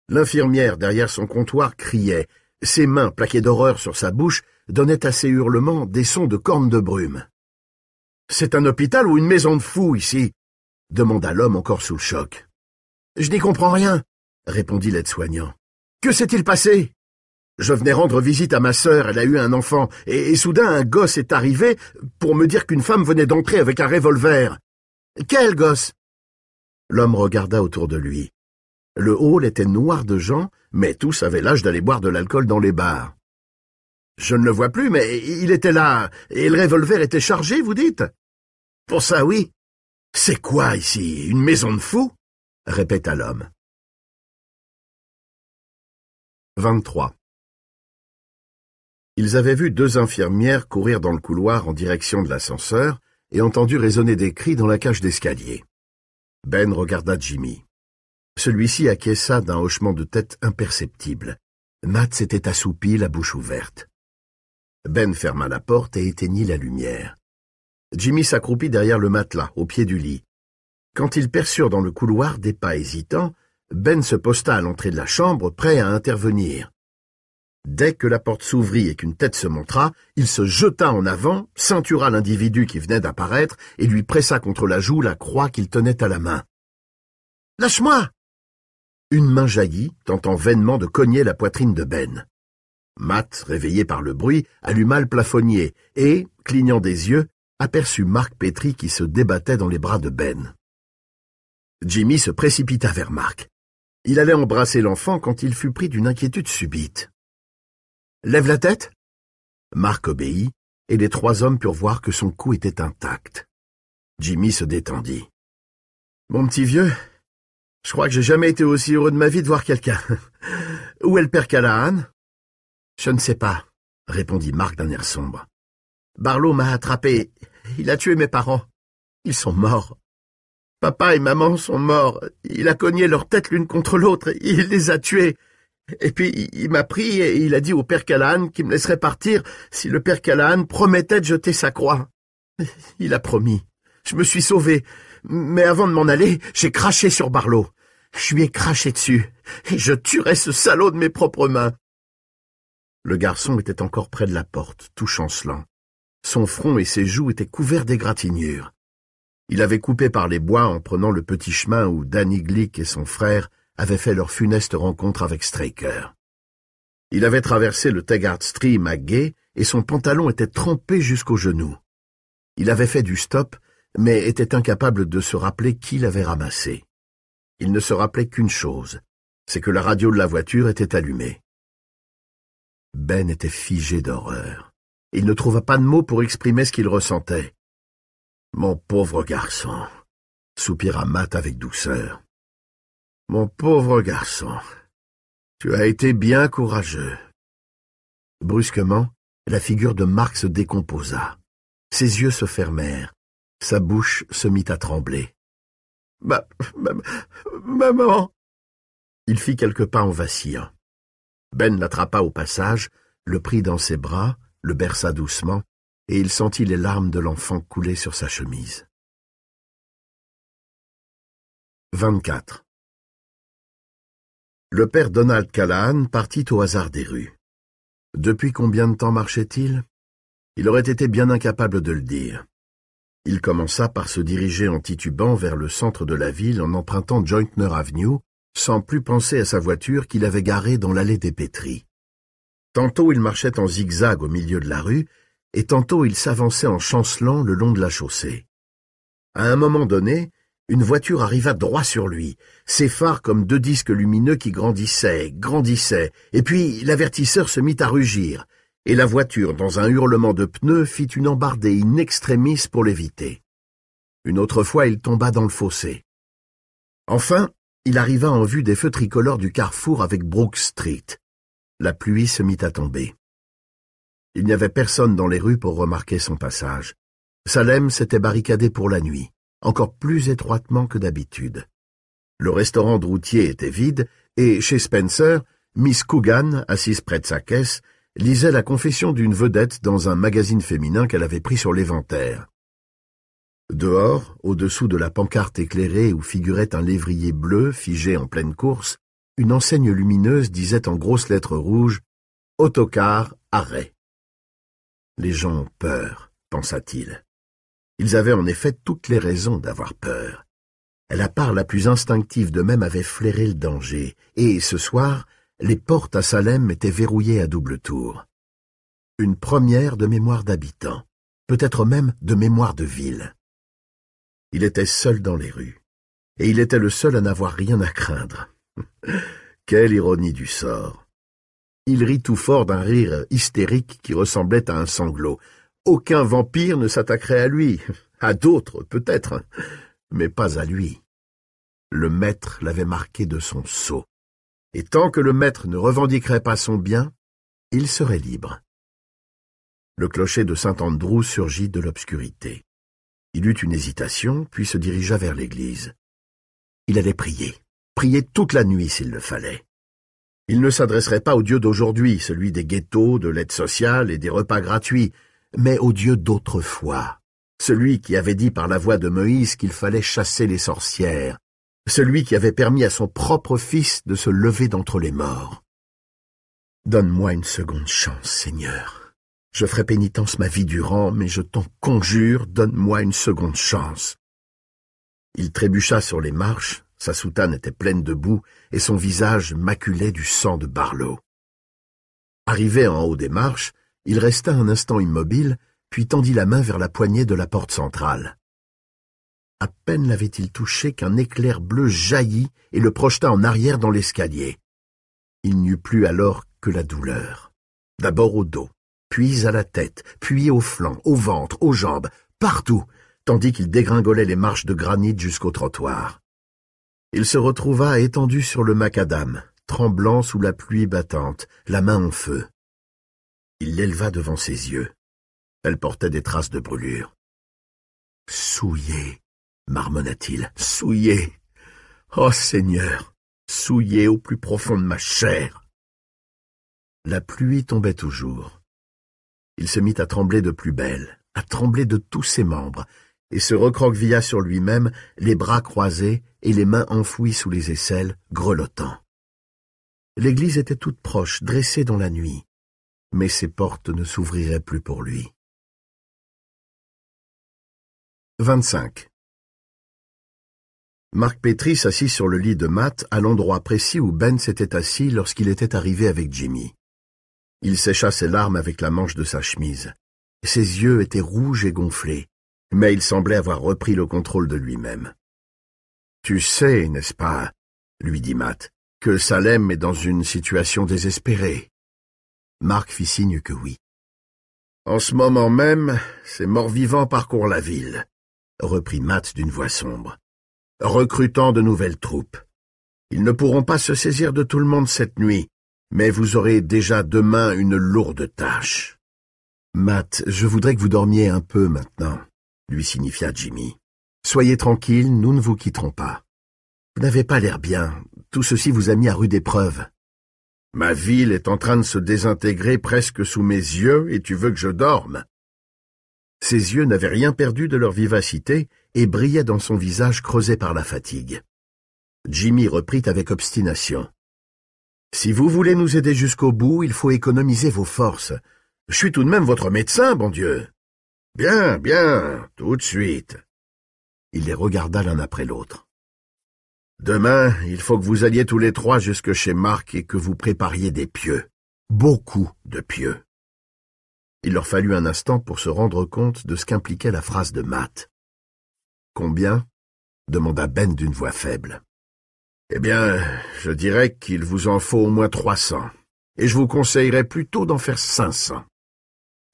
L'infirmière, derrière son comptoir, criait. Ses mains, plaquées d'horreur sur sa bouche, donnaient à ses hurlements des sons de cornes de brume. C'est un hôpital ou une maison de fous, ici demanda l'homme encore sous le choc. Je n'y comprends rien, répondit l'aide-soignant. Que s'est-il passé Je venais rendre visite à ma sœur, elle a eu un enfant, et, et soudain un gosse est arrivé pour me dire qu'une femme venait d'entrer avec un revolver. Quel gosse L'homme regarda autour de lui. Le hall était noir de gens, mais tous avaient l'âge d'aller boire de l'alcool dans les bars. Je ne le vois plus, mais il était là, et le revolver était chargé, vous dites Pour ça, oui. C'est quoi ici Une maison de fous répéta l'homme. 23. Ils avaient vu deux infirmières courir dans le couloir en direction de l'ascenseur et entendu résonner des cris dans la cage d'escalier. Ben regarda Jimmy. Celui-ci acquiesça d'un hochement de tête imperceptible. Matt s'était assoupi, la bouche ouverte. Ben ferma la porte et éteignit la lumière. Jimmy s'accroupit derrière le matelas, au pied du lit. Quand ils perçurent dans le couloir des pas hésitants, Ben se posta à l'entrée de la chambre, prêt à intervenir. Dès que la porte s'ouvrit et qu'une tête se montra, il se jeta en avant, ceintura l'individu qui venait d'apparaître et lui pressa contre la joue la croix qu'il tenait à la main. Lâche-moi une main jaillit, tentant vainement de cogner la poitrine de Ben. Matt, réveillé par le bruit, alluma le plafonnier et, clignant des yeux, aperçut Marc Petrie qui se débattait dans les bras de Ben. Jimmy se précipita vers Marc. Il allait embrasser l'enfant quand il fut pris d'une inquiétude subite. Lève la tête Marc obéit, et les trois hommes purent voir que son cou était intact. Jimmy se détendit. Mon petit vieux, je crois que j'ai jamais été aussi heureux de ma vie de voir quelqu'un. Où est le père Callahan Je ne sais pas, répondit Marc d'un air sombre. Barlow m'a attrapé. Il a tué mes parents. Ils sont morts. Papa et maman sont morts. Il a cogné leur tête l'une contre l'autre. Il les a tués. Et puis il m'a pris et il a dit au père Callahan qu'il me laisserait partir si le père Callahan promettait de jeter sa croix. Il a promis. Je me suis sauvé. Mais avant de m'en aller, j'ai craché sur Barlow. Je lui ai craché dessus, et je tuerai ce salaud de mes propres mains. Le garçon était encore près de la porte, tout chancelant. Son front et ses joues étaient couverts d'égratignures. Il avait coupé par les bois en prenant le petit chemin où Danny Glick et son frère avaient fait leur funeste rencontre avec Straker. Il avait traversé le Taggart Stream à gué et son pantalon était trempé jusqu'aux genoux. Il avait fait du stop, mais était incapable de se rappeler qui l'avait ramassé. Il ne se rappelait qu'une chose, c'est que la radio de la voiture était allumée. Ben était figé d'horreur. Il ne trouva pas de mots pour exprimer ce qu'il ressentait. Mon pauvre garçon, soupira Matt avec douceur. Mon pauvre garçon, tu as été bien courageux. Brusquement, la figure de Mark se décomposa. Ses yeux se fermèrent, sa bouche se mit à trembler. Ma, ma, maman. Il fit quelques pas en vacillant. Ben l'attrapa au passage, le prit dans ses bras, le berça doucement, et il sentit les larmes de l'enfant couler sur sa chemise. 24. Le père Donald Callahan partit au hasard des rues. Depuis combien de temps marchait-il Il aurait été bien incapable de le dire. Il commença par se diriger en titubant vers le centre de la ville en empruntant Jointner Avenue, sans plus penser à sa voiture qu'il avait garée dans l'allée des pétries. Tantôt il marchait en zigzag au milieu de la rue, et tantôt il s'avançait en chancelant le long de la chaussée. À un moment donné, une voiture arriva droit sur lui, ses phares comme deux disques lumineux qui grandissaient, grandissaient, et puis l'avertisseur se mit à rugir et la voiture, dans un hurlement de pneus, fit une embardée in extremis pour l'éviter. Une autre fois, il tomba dans le fossé. Enfin, il arriva en vue des feux tricolores du carrefour avec Brook Street. La pluie se mit à tomber. Il n'y avait personne dans les rues pour remarquer son passage. Salem s'était barricadé pour la nuit, encore plus étroitement que d'habitude. Le restaurant de routier était vide, et chez Spencer, Miss Coogan, assise près de sa caisse, lisait la confession d'une vedette dans un magazine féminin qu'elle avait pris sur l'éventaire. Dehors, au-dessous de la pancarte éclairée où figurait un lévrier bleu figé en pleine course, une enseigne lumineuse disait en grosses lettres rouges Autocar, arrêt. Les gens ont peur, pensa-t-il. Ils avaient en effet toutes les raisons d'avoir peur. La part la plus instinctive deux même avait flairé le danger, et ce soir, les portes à Salem étaient verrouillées à double tour. Une première de mémoire d'habitants, peut-être même de mémoire de ville. Il était seul dans les rues, et il était le seul à n'avoir rien à craindre. Quelle ironie du sort. Il rit tout fort d'un rire hystérique qui ressemblait à un sanglot. Aucun vampire ne s'attaquerait à lui, à d'autres peut-être, mais pas à lui. Le maître l'avait marqué de son sceau et tant que le maître ne revendiquerait pas son bien, il serait libre. Le clocher de saint Andrew surgit de l'obscurité. Il eut une hésitation, puis se dirigea vers l'église. Il allait prier, prier toute la nuit s'il le fallait. Il ne s'adresserait pas au Dieu d'aujourd'hui, celui des ghettos, de l'aide sociale et des repas gratuits, mais au Dieu d'autrefois, celui qui avait dit par la voix de Moïse qu'il fallait chasser les sorcières, celui qui avait permis à son propre fils de se lever d'entre les morts. Donne-moi une seconde chance, Seigneur. Je ferai pénitence ma vie durant, mais je t'en conjure, donne-moi une seconde chance. Il trébucha sur les marches, sa soutane était pleine de boue, et son visage maculait du sang de Barlow. Arrivé en haut des marches, il resta un instant immobile, puis tendit la main vers la poignée de la porte centrale. À peine l'avait-il touché qu'un éclair bleu jaillit et le projeta en arrière dans l'escalier. Il n'eut plus alors que la douleur. D'abord au dos, puis à la tête, puis au flancs, au ventre, aux jambes, partout, tandis qu'il dégringolait les marches de granit jusqu'au trottoir. Il se retrouva étendu sur le macadam, tremblant sous la pluie battante, la main en feu. Il l'éleva devant ses yeux. Elle portait des traces de brûlure. Souillé, marmonna-t-il, souillé. oh, Seigneur, souillé au plus profond de ma chair. La pluie tombait toujours. Il se mit à trembler de plus belle, à trembler de tous ses membres, et se recroquevilla sur lui-même, les bras croisés et les mains enfouies sous les aisselles, grelottant. L'église était toute proche, dressée dans la nuit, mais ses portes ne s'ouvriraient plus pour lui. 25. Marc Pétri s'assit sur le lit de Matt à l'endroit précis où Ben s'était assis lorsqu'il était arrivé avec Jimmy. Il sécha ses larmes avec la manche de sa chemise. Ses yeux étaient rouges et gonflés, mais il semblait avoir repris le contrôle de lui-même. Tu sais, n'est-ce pas, lui dit Matt, que Salem est dans une situation désespérée. Marc fit signe que oui. En ce moment même, ces morts-vivants parcourent la ville, reprit Matt d'une voix sombre recrutant de nouvelles troupes. Ils ne pourront pas se saisir de tout le monde cette nuit, mais vous aurez déjà demain une lourde tâche. Matt, je voudrais que vous dormiez un peu maintenant, lui signifia Jimmy. Soyez tranquille, nous ne vous quitterons pas. Vous n'avez pas l'air bien, tout ceci vous a mis à rude épreuve. Ma ville est en train de se désintégrer presque sous mes yeux et tu veux que je dorme. Ses yeux n'avaient rien perdu de leur vivacité et brillait dans son visage creusé par la fatigue. Jimmy reprit avec obstination. Si vous voulez nous aider jusqu'au bout, il faut économiser vos forces. Je suis tout de même votre médecin, bon Dieu. Bien, bien, tout de suite. Il les regarda l'un après l'autre. Demain, il faut que vous alliez tous les trois jusque chez Marc et que vous prépariez des pieux. Beaucoup de pieux. Il leur fallut un instant pour se rendre compte de ce qu'impliquait la phrase de Matt. Combien demanda Ben d'une voix faible. Eh bien, je dirais qu'il vous en faut au moins trois cents, et je vous conseillerais plutôt d'en faire cinq cents.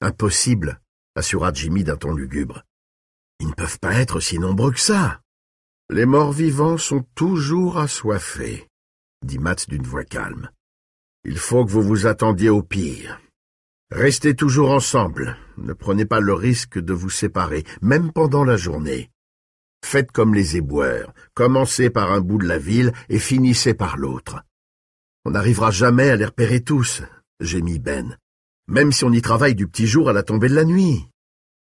Impossible, assura Jimmy d'un ton lugubre. Ils ne peuvent pas être si nombreux que ça. Les morts vivants sont toujours assoiffés, dit Matt d'une voix calme. Il faut que vous vous attendiez au pire. Restez toujours ensemble, ne prenez pas le risque de vous séparer, même pendant la journée. Faites comme les éboueurs, commencez par un bout de la ville et finissez par l'autre. On n'arrivera jamais à les repérer tous, gémit Ben, même si on y travaille du petit jour à la tombée de la nuit.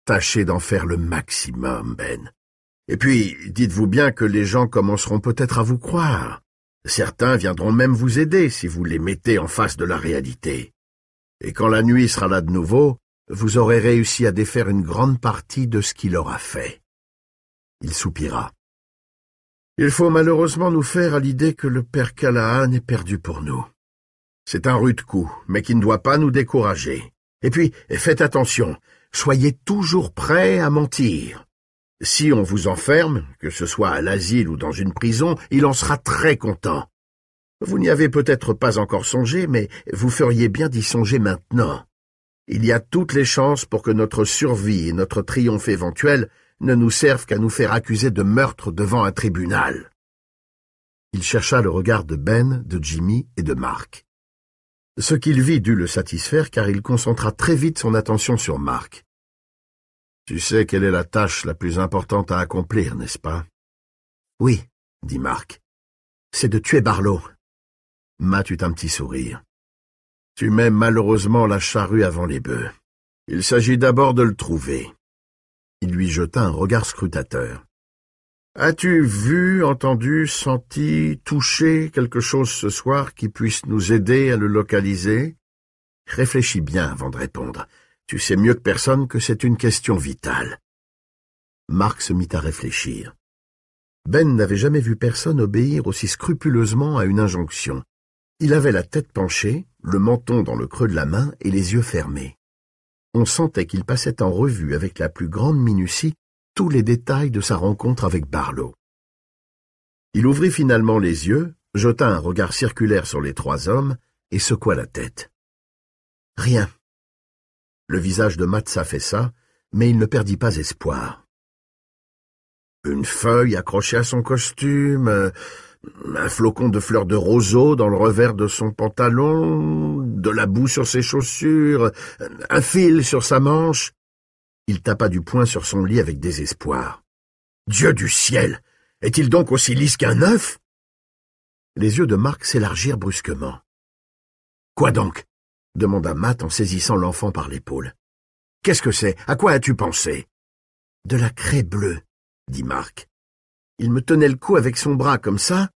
Tâchez d'en faire le maximum, Ben. Et puis, dites-vous bien que les gens commenceront peut-être à vous croire. Certains viendront même vous aider si vous les mettez en face de la réalité. Et quand la nuit sera là de nouveau, vous aurez réussi à défaire une grande partie de ce qu'il aura fait. Il soupira. Il faut malheureusement nous faire à l'idée que le père Callahan est perdu pour nous. C'est un rude coup, mais qui ne doit pas nous décourager. Et puis, faites attention, soyez toujours prêts à mentir. Si on vous enferme, que ce soit à l'asile ou dans une prison, il en sera très content. Vous n'y avez peut-être pas encore songé, mais vous feriez bien d'y songer maintenant. Il y a toutes les chances pour que notre survie et notre triomphe éventuel ne nous servent qu'à nous faire accuser de meurtre devant un tribunal. Il chercha le regard de Ben, de Jimmy et de Mark. Ce qu'il vit dut le satisfaire car il concentra très vite son attention sur Mark. Tu sais quelle est la tâche la plus importante à accomplir, n'est-ce pas Oui, dit Mark. C'est de tuer Barlow. Matt eut un petit sourire. Tu mets malheureusement la charrue avant les bœufs. Il s'agit d'abord de le trouver. Il lui jeta un regard scrutateur. As-tu vu, entendu, senti, touché quelque chose ce soir qui puisse nous aider à le localiser Réfléchis bien avant de répondre. Tu sais mieux que personne que c'est une question vitale. Marc se mit à réfléchir. Ben n'avait jamais vu personne obéir aussi scrupuleusement à une injonction. Il avait la tête penchée, le menton dans le creux de la main et les yeux fermés. On sentait qu'il passait en revue avec la plus grande minutie tous les détails de sa rencontre avec Barlow. Il ouvrit finalement les yeux, jeta un regard circulaire sur les trois hommes et secoua la tête. Rien. Le visage de Matt ça, mais il ne perdit pas espoir. Une feuille accrochée à son costume, euh, un flocon de fleurs de roseau dans le revers de son pantalon, de la boue sur ses chaussures, un fil sur sa manche. Il tapa du poing sur son lit avec désespoir. Dieu du ciel Est-il donc aussi lisse qu'un œuf Les yeux de Marc s'élargirent brusquement. Quoi donc demanda Matt en saisissant l'enfant par l'épaule. Qu'est-ce que c'est À quoi as-tu pensé De la craie bleue, dit Marc. Il me tenait le cou avec son bras comme ça,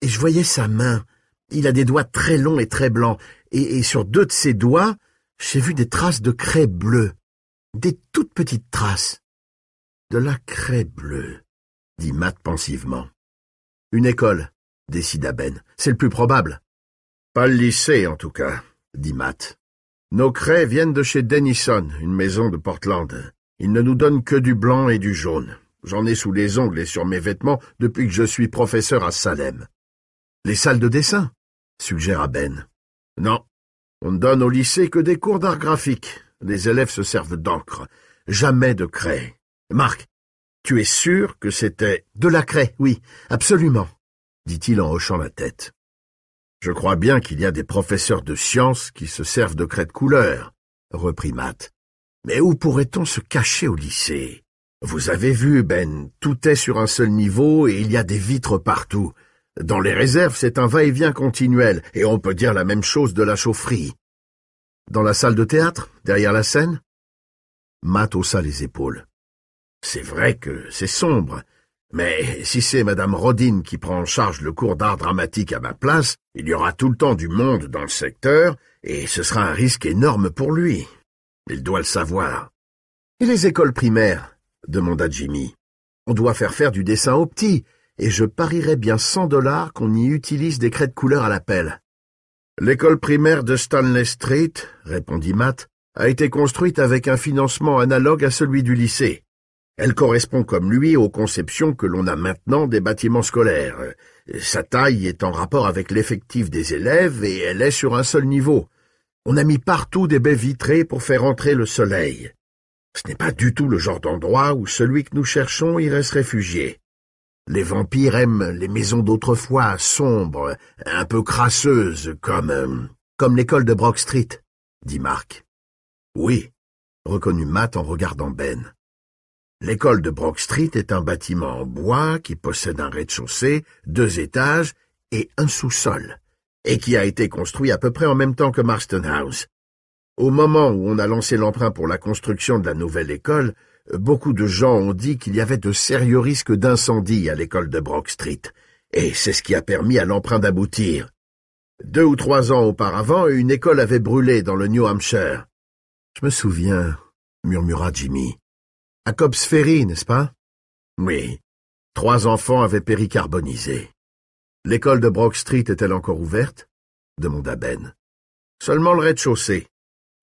et je voyais sa main. Il a des doigts très longs et très blancs, et, sur deux de ses doigts, j'ai vu des traces de craie bleue, des toutes petites traces. De la craie bleue, dit Matt pensivement. Une école, décida Ben. C'est le plus probable. Pas le lycée, en tout cas, dit Matt. Nos craies viennent de chez Dennison, une maison de Portland. Ils ne nous donnent que du blanc et du jaune. J'en ai sous les ongles et sur mes vêtements depuis que je suis professeur à Salem. Les salles de dessin, suggéra Ben. Non, on ne donne au lycée que des cours d'art graphique. Les élèves se servent d'encre, jamais de craie. Marc, tu es sûr que c'était de la craie, oui, absolument, dit-il en hochant la tête. Je crois bien qu'il y a des professeurs de sciences qui se servent de craie de couleur, reprit Matt. Mais où pourrait-on se cacher au lycée vous avez vu, Ben, tout est sur un seul niveau et il y a des vitres partout. Dans les réserves, c'est un va-et-vient continuel, et on peut dire la même chose de la chaufferie. Dans la salle de théâtre, derrière la scène Matt haussa les épaules. C'est vrai que c'est sombre, mais si c'est Madame Rodin qui prend en charge le cours d'art dramatique à ma place, il y aura tout le temps du monde dans le secteur, et ce sera un risque énorme pour lui. Il doit le savoir. Et les écoles primaires demanda Jimmy. On doit faire faire du dessin au petit, et je parierais bien cent dollars qu'on y utilise des craies de couleur à la pelle. L'école primaire de Stanley Street, répondit Matt, a été construite avec un financement analogue à celui du lycée. Elle correspond comme lui aux conceptions que l'on a maintenant des bâtiments scolaires. Sa taille est en rapport avec l'effectif des élèves et elle est sur un seul niveau. On a mis partout des baies vitrées pour faire entrer le soleil. Ce n'est pas du tout le genre d'endroit où celui que nous cherchons irait se réfugier. Les vampires aiment les maisons d'autrefois, sombres, un peu crasseuses, comme... Euh, comme l'école de Brock Street, dit Mark. Oui, reconnut Matt en regardant Ben. L'école de Brock Street est un bâtiment en bois qui possède un rez-de-chaussée, deux étages et un sous-sol, et qui a été construit à peu près en même temps que Marston House. Au moment où on a lancé l'emprunt pour la construction de la nouvelle école, beaucoup de gens ont dit qu'il y avait de sérieux risques d'incendie à l'école de Brock Street, et c'est ce qui a permis à l'emprunt d'aboutir. Deux ou trois ans auparavant, une école avait brûlé dans le New Hampshire. Je me souviens, murmura Jimmy. À Cobbs Ferry, n'est-ce pas? Oui. Trois enfants avaient péricarbonisé. « L'école de Brock Street est-elle encore ouverte? demanda Ben. Seulement le rez-de-chaussée.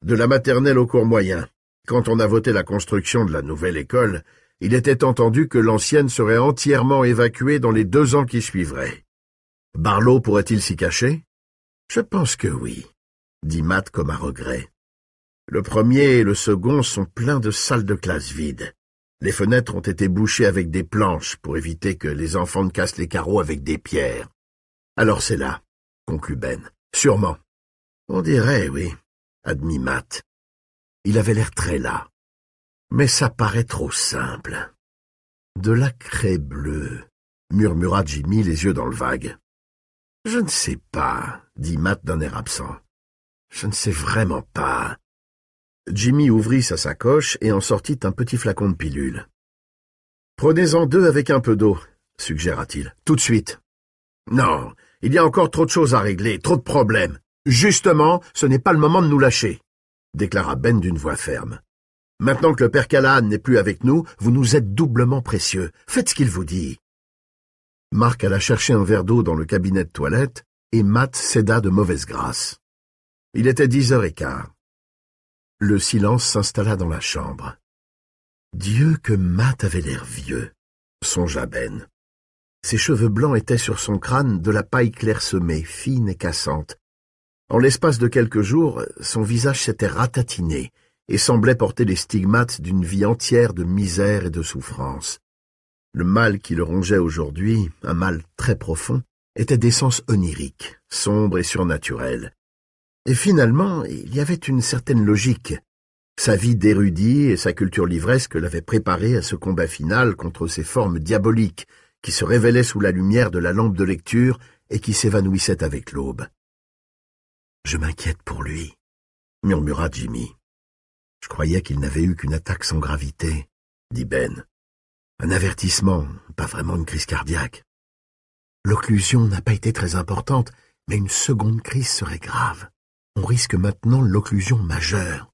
De la maternelle au cours moyen, quand on a voté la construction de la nouvelle école, il était entendu que l'ancienne serait entièrement évacuée dans les deux ans qui suivraient. Barlow pourrait-il s'y cacher Je pense que oui, dit Matt comme à regret. Le premier et le second sont pleins de salles de classe vides. Les fenêtres ont été bouchées avec des planches pour éviter que les enfants ne cassent les carreaux avec des pierres. Alors c'est là, conclut Ben. Sûrement. On dirait, oui admit Matt. Il avait l'air très las. Mais ça paraît trop simple. De la craie bleue, murmura Jimmy les yeux dans le vague. Je ne sais pas, dit Matt d'un air absent. Je ne sais vraiment pas. Jimmy ouvrit sa sacoche et en sortit un petit flacon de pilule. Prenez-en deux avec un peu d'eau, suggéra-t-il. Tout de suite. Non, il y a encore trop de choses à régler, trop de problèmes. Justement, ce n'est pas le moment de nous lâcher, déclara Ben d'une voix ferme. Maintenant que le père Callahan n'est plus avec nous, vous nous êtes doublement précieux. Faites ce qu'il vous dit. Marc alla chercher un verre d'eau dans le cabinet de toilette, et Matt céda de mauvaise grâce. Il était dix heures et quart. Le silence s'installa dans la chambre. Dieu que Matt avait l'air vieux, songea Ben. Ses cheveux blancs étaient sur son crâne de la paille clairsemée, fine et cassante, en l'espace de quelques jours, son visage s'était ratatiné et semblait porter les stigmates d'une vie entière de misère et de souffrance. Le mal qui le rongeait aujourd'hui, un mal très profond, était d'essence onirique, sombre et surnaturelle. Et finalement, il y avait une certaine logique. Sa vie d'érudit et sa culture livresque l'avaient préparé à ce combat final contre ces formes diaboliques qui se révélaient sous la lumière de la lampe de lecture et qui s'évanouissaient avec l'aube. Je m'inquiète pour lui, murmura Jimmy. Je croyais qu'il n'avait eu qu'une attaque sans gravité, dit Ben. Un avertissement, pas vraiment une crise cardiaque. L'occlusion n'a pas été très importante, mais une seconde crise serait grave. On risque maintenant l'occlusion majeure.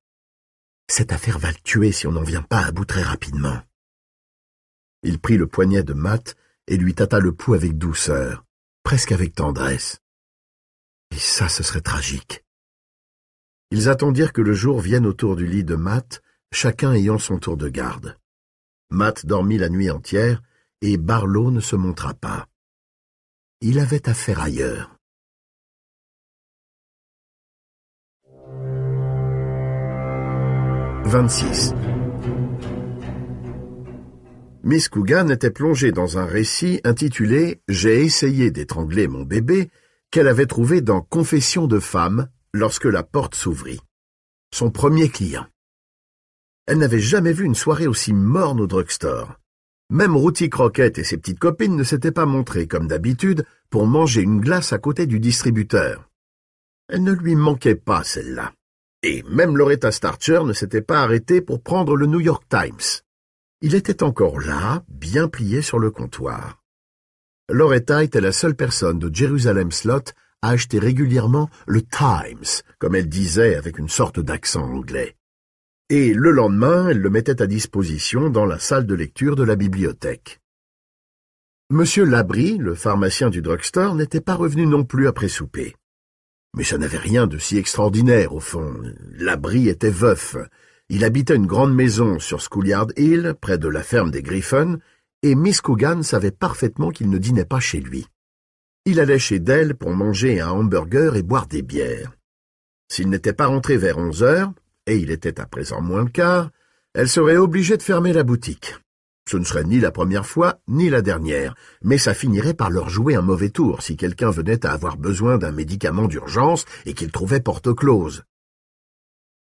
Cette affaire va le tuer si on n'en vient pas à bout très rapidement. Il prit le poignet de Matt et lui tâta le pouls avec douceur, presque avec tendresse ça, ce serait tragique. Ils attendirent que le jour vienne autour du lit de Matt, chacun ayant son tour de garde. Matt dormit la nuit entière, et Barlow ne se montra pas. Il avait affaire ailleurs. « 26. » Miss Coogan était plongée dans un récit intitulé J'ai essayé d'étrangler mon bébé qu'elle avait trouvé dans Confession de femme lorsque la porte s'ouvrit. Son premier client. Elle n'avait jamais vu une soirée aussi morne au drugstore. Même Routy Croquette et ses petites copines ne s'étaient pas montrées, comme d'habitude, pour manger une glace à côté du distributeur. Elle ne lui manquait pas, celle-là. Et même Loretta Starcher ne s'était pas arrêtée pour prendre le New York Times. Il était encore là, bien plié sur le comptoir. Loretta était la seule personne de Jerusalem Slot à acheter régulièrement le Times, comme elle disait avec une sorte d'accent anglais. Et le lendemain, elle le mettait à disposition dans la salle de lecture de la bibliothèque. Monsieur Labrie, le pharmacien du drugstore, n'était pas revenu non plus après souper. Mais ça n'avait rien de si extraordinaire, au fond. Labrie était veuf. Il habitait une grande maison sur Schoolyard Hill, près de la ferme des Griffon et Miss Coogan savait parfaitement qu'il ne dînait pas chez lui. Il allait chez Dell pour manger un hamburger et boire des bières. S'il n'était pas rentré vers onze heures, et il était à présent moins le quart, elle serait obligée de fermer la boutique. Ce ne serait ni la première fois, ni la dernière, mais ça finirait par leur jouer un mauvais tour si quelqu'un venait à avoir besoin d'un médicament d'urgence et qu'il trouvait porte close.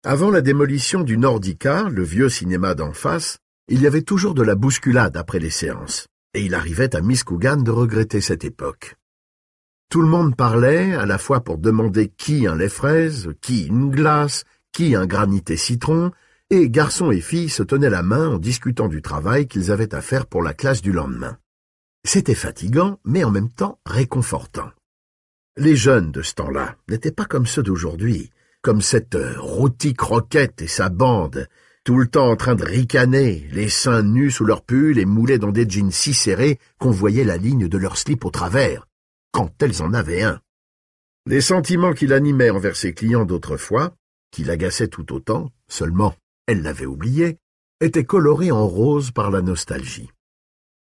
Avant la démolition du Nordica, le vieux cinéma d'en face, il y avait toujours de la bousculade après les séances, et il arrivait à Miss Coogan de regretter cette époque. Tout le monde parlait, à la fois pour demander qui un lait fraise, qui une glace, qui un granité citron, et garçons et filles se tenaient la main en discutant du travail qu'ils avaient à faire pour la classe du lendemain. C'était fatigant, mais en même temps réconfortant. Les jeunes de ce temps-là n'étaient pas comme ceux d'aujourd'hui, comme cette euh, routique croquette et sa bande, tout le temps en train de ricaner, les seins nus sous leur pull et moulés dans des jeans si serrés qu'on voyait la ligne de leur slip au travers, quand elles en avaient un. Les sentiments qu'il animait envers ses clients d'autrefois, qui l'agaçaient tout autant, seulement elle l'avait oublié, étaient colorés en rose par la nostalgie.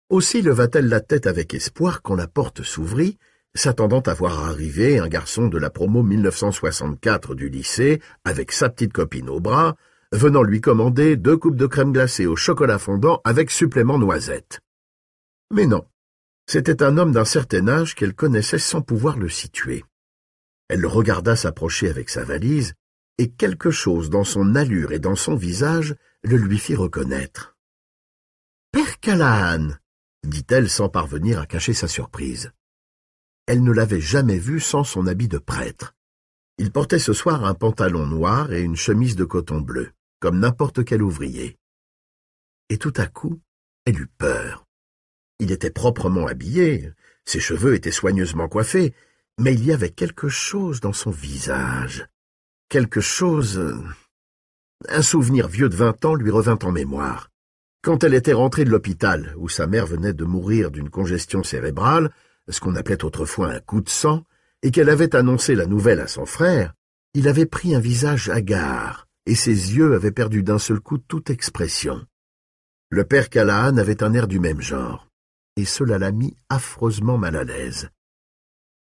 Aussi leva-t-elle la tête avec espoir quand la porte s'ouvrit, s'attendant à voir arriver un garçon de la promo 1964 du lycée, avec sa petite copine au bras, venant lui commander deux coupes de crème glacée au chocolat fondant avec supplément noisette. Mais non, c'était un homme d'un certain âge qu'elle connaissait sans pouvoir le situer. Elle le regarda s'approcher avec sa valise, et quelque chose dans son allure et dans son visage le lui fit reconnaître. Père Callahan, dit-elle sans parvenir à cacher sa surprise. Elle ne l'avait jamais vu sans son habit de prêtre. Il portait ce soir un pantalon noir et une chemise de coton bleu comme n'importe quel ouvrier. Et tout à coup, elle eut peur. Il était proprement habillé, ses cheveux étaient soigneusement coiffés, mais il y avait quelque chose dans son visage, quelque chose... Euh, un souvenir vieux de vingt ans lui revint en mémoire. Quand elle était rentrée de l'hôpital, où sa mère venait de mourir d'une congestion cérébrale, ce qu'on appelait autrefois un coup de sang, et qu'elle avait annoncé la nouvelle à son frère, il avait pris un visage hagard, et ses yeux avaient perdu d'un seul coup toute expression. Le père Callahan avait un air du même genre, et cela la mit affreusement mal à l'aise.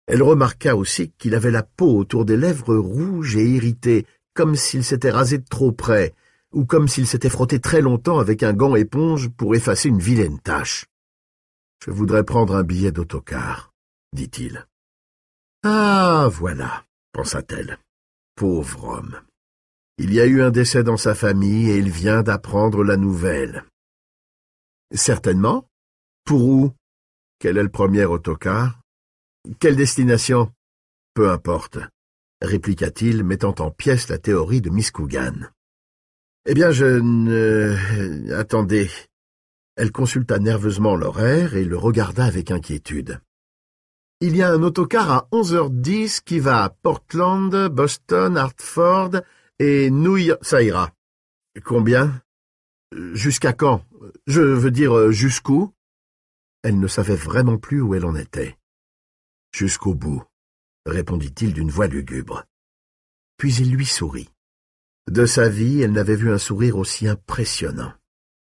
Elle remarqua aussi qu'il avait la peau autour des lèvres rouge et irritée, comme s'il s'était rasé trop près, ou comme s'il s'était frotté très longtemps avec un gant éponge pour effacer une vilaine tache. Je voudrais prendre un billet d'autocar, dit-il. Ah, voilà, pensa-t-elle. Pauvre homme. Il y a eu un décès dans sa famille et il vient d'apprendre la nouvelle. Certainement. Pour où Quel est le premier autocar Quelle destination Peu importe, répliqua-t-il, mettant en pièce la théorie de Miss Coogan. Eh bien, je ne... Attendez. Elle consulta nerveusement l'horaire et le regarda avec inquiétude. Il y a un autocar à 11h10 qui va à Portland, Boston, Hartford et nouille ça ira. Combien Jusqu'à quand Je veux dire jusqu'où Elle ne savait vraiment plus où elle en était. Jusqu'au bout, répondit-il d'une voix lugubre. Puis il lui sourit. De sa vie, elle n'avait vu un sourire aussi impressionnant.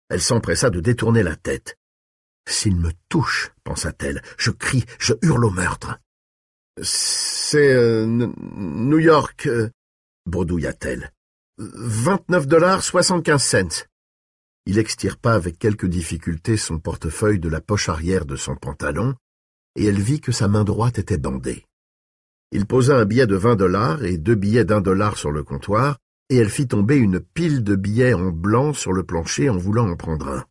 Elle s'empressa de détourner la tête. S'il me touche, pensa-t-elle, je crie, je hurle au meurtre. C'est euh, New York, euh, bredouilla-t-elle. Vingt-neuf dollars soixante-quinze cents. Il extirpa avec quelque difficulté son portefeuille de la poche arrière de son pantalon, et elle vit que sa main droite était bandée. Il posa un billet de vingt dollars et deux billets d'un dollar sur le comptoir, et elle fit tomber une pile de billets en blanc sur le plancher en voulant en prendre un.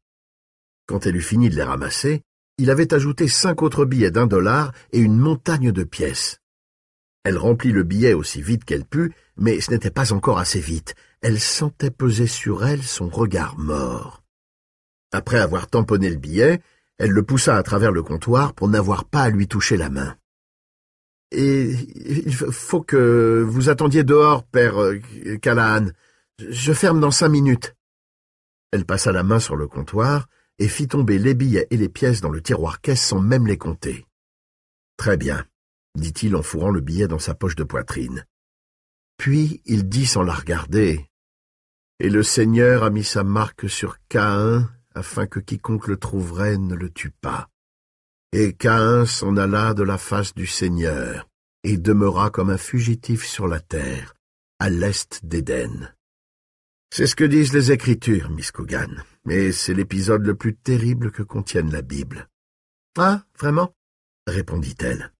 Quand elle eut fini de les ramasser, il avait ajouté cinq autres billets d'un dollar et une montagne de pièces. Elle remplit le billet aussi vite qu'elle put, mais ce n'était pas encore assez vite. Elle sentait peser sur elle son regard mort. Après avoir tamponné le billet, elle le poussa à travers le comptoir pour n'avoir pas à lui toucher la main. Et il faut que vous attendiez dehors, père euh, Callahan. Je ferme dans cinq minutes. Elle passa la main sur le comptoir et fit tomber les billets et les pièces dans le tiroir caisse sans même les compter. Très bien dit-il en fourrant le billet dans sa poche de poitrine. Puis il dit sans la regarder. Et le Seigneur a mis sa marque sur Caïn, afin que quiconque le trouverait ne le tue pas. Et Caïn s'en alla de la face du Seigneur, et demeura comme un fugitif sur la terre, à l'est d'Éden. C'est ce que disent les Écritures, Miss Cogan, mais c'est l'épisode le plus terrible que contienne la Bible. Ah, vraiment répondit-elle.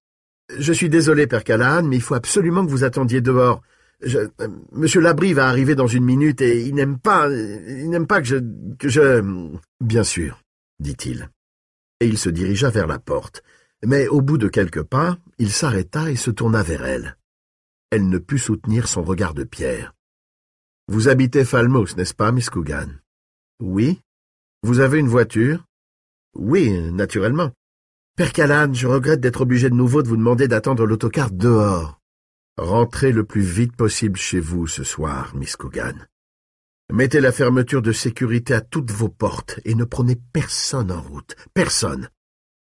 Je suis désolé, père Callahan, mais il faut absolument que vous attendiez dehors. Euh, Monsieur Labrie va arriver dans une minute et il n'aime pas, il n'aime pas que je, que je... Bien sûr, dit-il. Et il se dirigea vers la porte. Mais au bout de quelques pas, il s'arrêta et se tourna vers elle. Elle ne put soutenir son regard de pierre. Vous habitez Falmouth, n'est-ce pas, Miss Coogan Oui. Vous avez une voiture Oui, naturellement. Père je regrette d'être obligé de nouveau de vous demander d'attendre l'autocar dehors. Rentrez le plus vite possible chez vous ce soir, Miss Coogan. Mettez la fermeture de sécurité à toutes vos portes et ne prenez personne en route. Personne.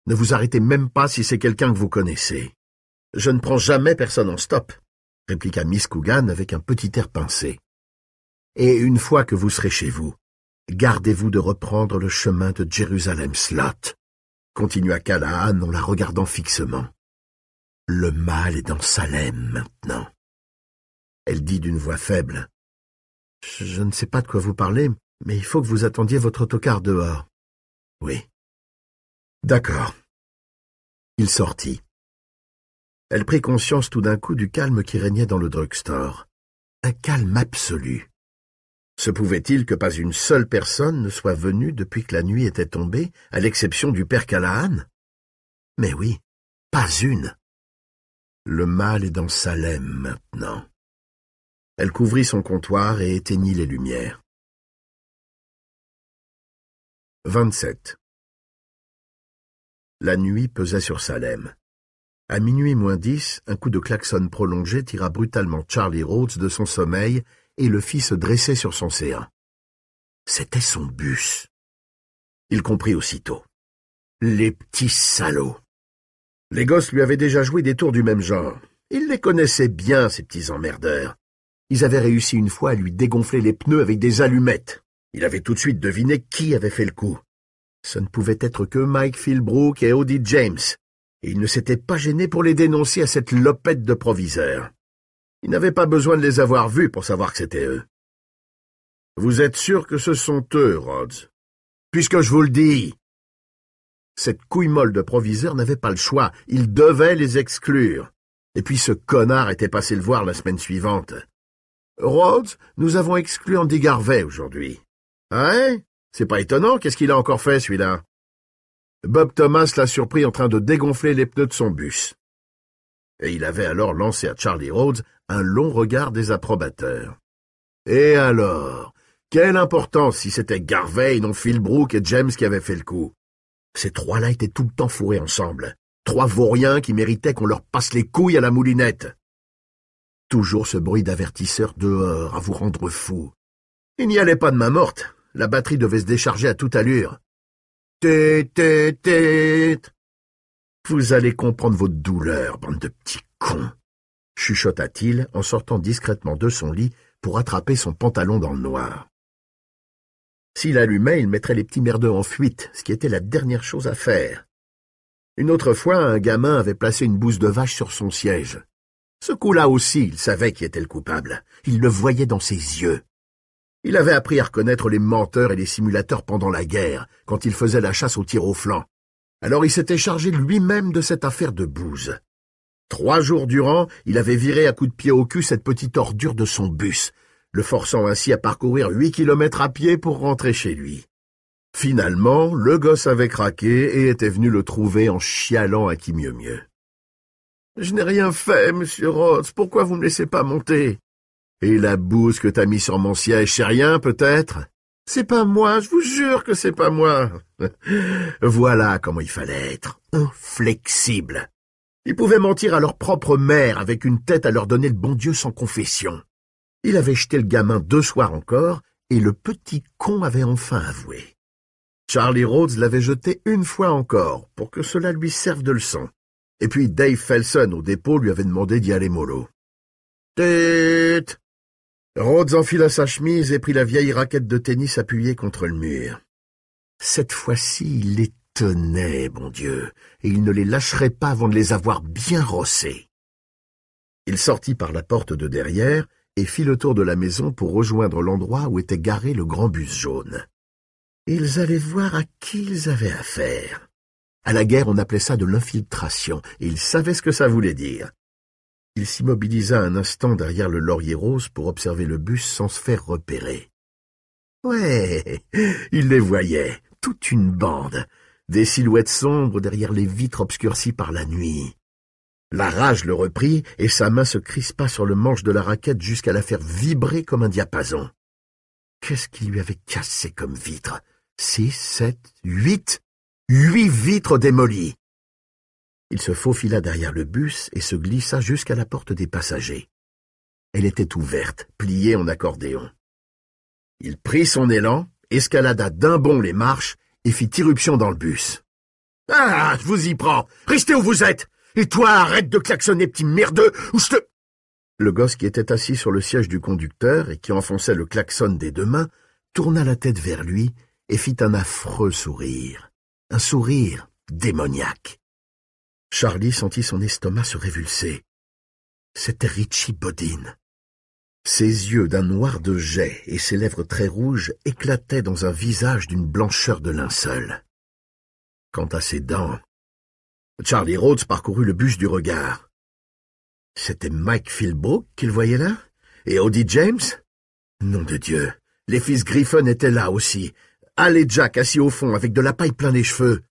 Ne vous arrêtez même pas si c'est quelqu'un que vous connaissez. Je ne prends jamais personne en stop, répliqua Miss Coogan avec un petit air pincé. Et une fois que vous serez chez vous, gardez-vous de reprendre le chemin de Jérusalem Slot continua Callahan en la regardant fixement. Le mal est dans Salem maintenant. Elle dit d'une voix faible. Je ne sais pas de quoi vous parlez, mais il faut que vous attendiez votre autocar dehors. Oui. D'accord. Il sortit. Elle prit conscience tout d'un coup du calme qui régnait dans le drugstore. Un calme absolu. Se pouvait-il que pas une seule personne ne soit venue depuis que la nuit était tombée, à l'exception du père Callahan Mais oui, pas une. Le mal est dans Salem maintenant. Elle couvrit son comptoir et éteignit les lumières. 27. La nuit pesait sur Salem. À minuit moins dix, un coup de klaxon prolongé tira brutalement Charlie Rhodes de son sommeil et le fit se dresser sur son séant. C'était son bus. Il comprit aussitôt. Les petits salauds. Les gosses lui avaient déjà joué des tours du même genre. Il les connaissait bien, ces petits emmerdeurs. Ils avaient réussi une fois à lui dégonfler les pneus avec des allumettes. Il avait tout de suite deviné qui avait fait le coup. Ce ne pouvait être que Mike Philbrook et Odie James, et il ne s'était pas gêné pour les dénoncer à cette lopette de proviseur. Il n'avait pas besoin de les avoir vus pour savoir que c'était eux. Vous êtes sûr que ce sont eux, Rhodes Puisque je vous le dis Cette couille molle de proviseur n'avait pas le choix. Il devait les exclure. Et puis ce connard était passé le voir la semaine suivante. Rhodes, nous avons exclu Andy Garvey aujourd'hui. Hein C'est pas étonnant, qu'est-ce qu'il a encore fait, celui-là Bob Thomas l'a surpris en train de dégonfler les pneus de son bus et il avait alors lancé à Charlie Rhodes un long regard désapprobateur. Et alors Quelle importance si c'était Garvey, non Philbrook et James qui avaient fait le coup Ces trois-là étaient tout le temps fourrés ensemble, trois vauriens qui méritaient qu'on leur passe les couilles à la moulinette. Toujours ce bruit d'avertisseur dehors à vous rendre fou. Il n'y allait pas de main morte, la batterie devait se décharger à toute allure. Vous allez comprendre votre douleur, bande de petits cons, chuchota-t-il en sortant discrètement de son lit pour attraper son pantalon dans le noir. S'il allumait, il mettrait les petits merdeux en fuite, ce qui était la dernière chose à faire. Une autre fois, un gamin avait placé une bouse de vache sur son siège. Ce coup-là aussi, il savait qui était le coupable. Il le voyait dans ses yeux. Il avait appris à reconnaître les menteurs et les simulateurs pendant la guerre, quand il faisait la chasse au tir au flanc. Alors il s'était chargé lui-même de cette affaire de bouse. Trois jours durant, il avait viré à coups de pied au cul cette petite ordure de son bus, le forçant ainsi à parcourir huit kilomètres à pied pour rentrer chez lui. Finalement, le gosse avait craqué et était venu le trouver en chialant à qui mieux mieux. Je n'ai rien fait, monsieur Rhodes, pourquoi vous ne me laissez pas monter? Et la bouse que t'as mise sur mon siège, c'est rien, peut-être? C'est pas moi, je vous jure que c'est pas moi. voilà comment il fallait être. Inflexible. Ils pouvaient mentir à leur propre mère avec une tête à leur donner le bon Dieu sans confession. Il avait jeté le gamin deux soirs encore, et le petit con avait enfin avoué. Charlie Rhodes l'avait jeté une fois encore, pour que cela lui serve de leçon. Et puis Dave Felson au dépôt lui avait demandé d'y aller mollo. Tête Rhodes enfila sa chemise et prit la vieille raquette de tennis appuyée contre le mur. Cette fois-ci, il les tenait, bon Dieu, et il ne les lâcherait pas avant de les avoir bien rossés. Il sortit par la porte de derrière et fit le tour de la maison pour rejoindre l'endroit où était garé le grand bus jaune. Ils allaient voir à qui ils avaient affaire. À la guerre, on appelait ça de l'infiltration, et ils savaient ce que ça voulait dire. Il s'immobilisa un instant derrière le laurier rose pour observer le bus sans se faire repérer. Ouais, il les voyait, toute une bande, des silhouettes sombres derrière les vitres obscurcies par la nuit. La rage le reprit, et sa main se crispa sur le manche de la raquette jusqu'à la faire vibrer comme un diapason. Qu'est-ce qui lui avait cassé comme vitre Six, sept, huit Huit vitres démolies il se faufila derrière le bus et se glissa jusqu'à la porte des passagers. Elle était ouverte, pliée en accordéon. Il prit son élan, escalada d'un bond les marches et fit irruption dans le bus. Ah, je vous y prends Restez où vous êtes Et toi, arrête de klaxonner, petit merdeux, ou je te... Le gosse qui était assis sur le siège du conducteur et qui enfonçait le klaxon des deux mains tourna la tête vers lui et fit un affreux sourire, un sourire démoniaque. Charlie sentit son estomac se révulser. C'était Richie Bodine. Ses yeux d'un noir de jet et ses lèvres très rouges éclataient dans un visage d'une blancheur de linceul. Quant à ses dents, Charlie Rhodes parcourut le bûche du regard. C'était Mike Philbrook qu'il voyait là Et Odie James Nom de Dieu Les fils Griffin étaient là aussi. Allez, Jack assis au fond avec de la paille plein les cheveux.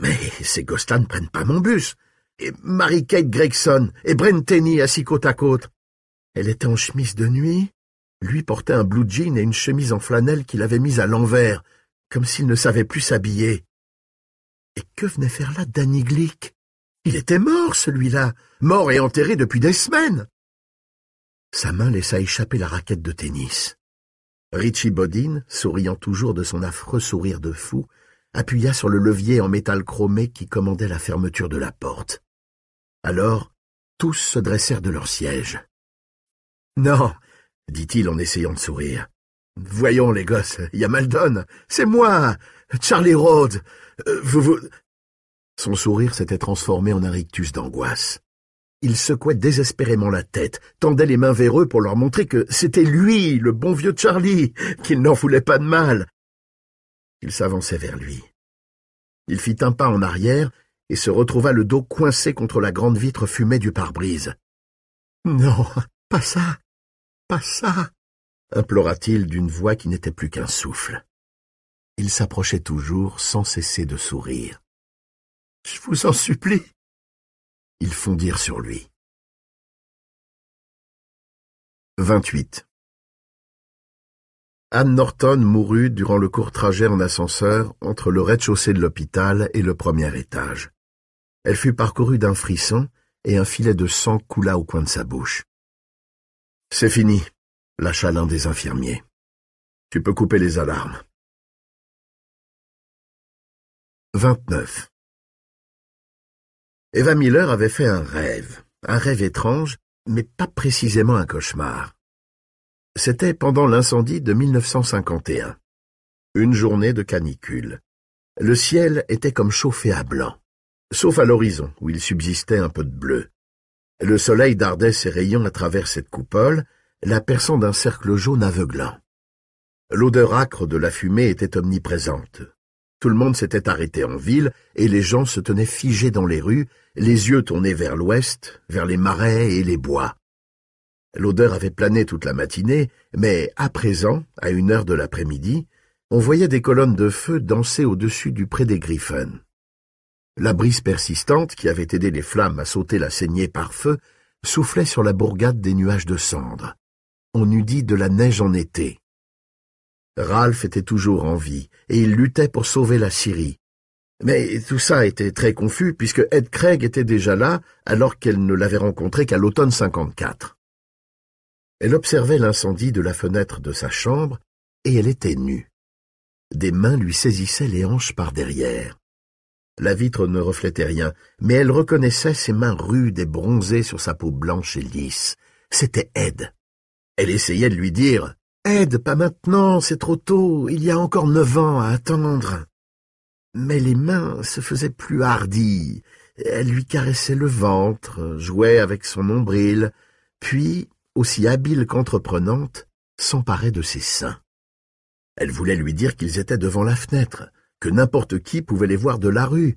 Mais ces gosses-là ne prennent pas mon bus. Et Mary-Kate Gregson et Tenny assis côte à côte. Elle était en chemise de nuit. Lui portait un blue jean et une chemise en flanelle qu'il avait mise à l'envers, comme s'il ne savait plus s'habiller. Et que venait faire là Danny Glick Il était mort, celui-là, mort et enterré depuis des semaines. Sa main laissa échapper la raquette de tennis. Richie Bodine, souriant toujours de son affreux sourire de fou, appuya sur le levier en métal chromé qui commandait la fermeture de la porte. Alors, tous se dressèrent de leur siège. « Non, dit-il en essayant de sourire. Voyons, les gosses, y a Maldon, c'est moi, Charlie Rhodes, euh, vous vous... Son sourire s'était transformé en un rictus d'angoisse. Il secouait désespérément la tête, tendait les mains vers eux pour leur montrer que c'était lui, le bon vieux Charlie, qu'il n'en voulait pas de mal, il s'avançait vers lui. Il fit un pas en arrière et se retrouva le dos coincé contre la grande vitre fumée du pare-brise. Non, pas ça, pas ça, implora-t-il d'une voix qui n'était plus qu'un souffle. Il s'approchait toujours sans cesser de sourire. Je vous en supplie. Ils fondirent sur lui. 28. Anne Norton mourut durant le court trajet en ascenseur entre le rez-de-chaussée de l'hôpital et le premier étage. Elle fut parcourue d'un frisson et un filet de sang coula au coin de sa bouche. C'est fini, lâcha l'un des infirmiers. Tu peux couper les alarmes. 29. Eva Miller avait fait un rêve, un rêve étrange, mais pas précisément un cauchemar. C'était pendant l'incendie de 1951. Une journée de canicule. Le ciel était comme chauffé à blanc, sauf à l'horizon où il subsistait un peu de bleu. Le soleil dardait ses rayons à travers cette coupole, la perçant d'un cercle jaune aveuglant. L'odeur âcre de la fumée était omniprésente. Tout le monde s'était arrêté en ville, et les gens se tenaient figés dans les rues, les yeux tournés vers l'ouest, vers les marais et les bois. L'odeur avait plané toute la matinée, mais à présent, à une heure de l'après-midi, on voyait des colonnes de feu danser au-dessus du pré des Griffins. La brise persistante, qui avait aidé les flammes à sauter la saignée par feu, soufflait sur la bourgade des nuages de cendres. On eût dit de la neige en été. Ralph était toujours en vie, et il luttait pour sauver la Syrie. Mais tout ça était très confus puisque Ed Craig était déjà là alors qu'elle ne l'avait rencontré qu'à l'automne 54. Elle observait l'incendie de la fenêtre de sa chambre, et elle était nue. Des mains lui saisissaient les hanches par derrière. La vitre ne reflétait rien, mais elle reconnaissait ses mains rudes et bronzées sur sa peau blanche et lisse. C'était Ed. Elle essayait de lui dire Ed, pas maintenant, c'est trop tôt, il y a encore neuf ans à attendre. Mais les mains se faisaient plus hardies. Elle lui caressait le ventre, jouait avec son nombril, puis aussi habile qu'entreprenante, s'emparait de ses seins. Elle voulait lui dire qu'ils étaient devant la fenêtre, que n'importe qui pouvait les voir de la rue,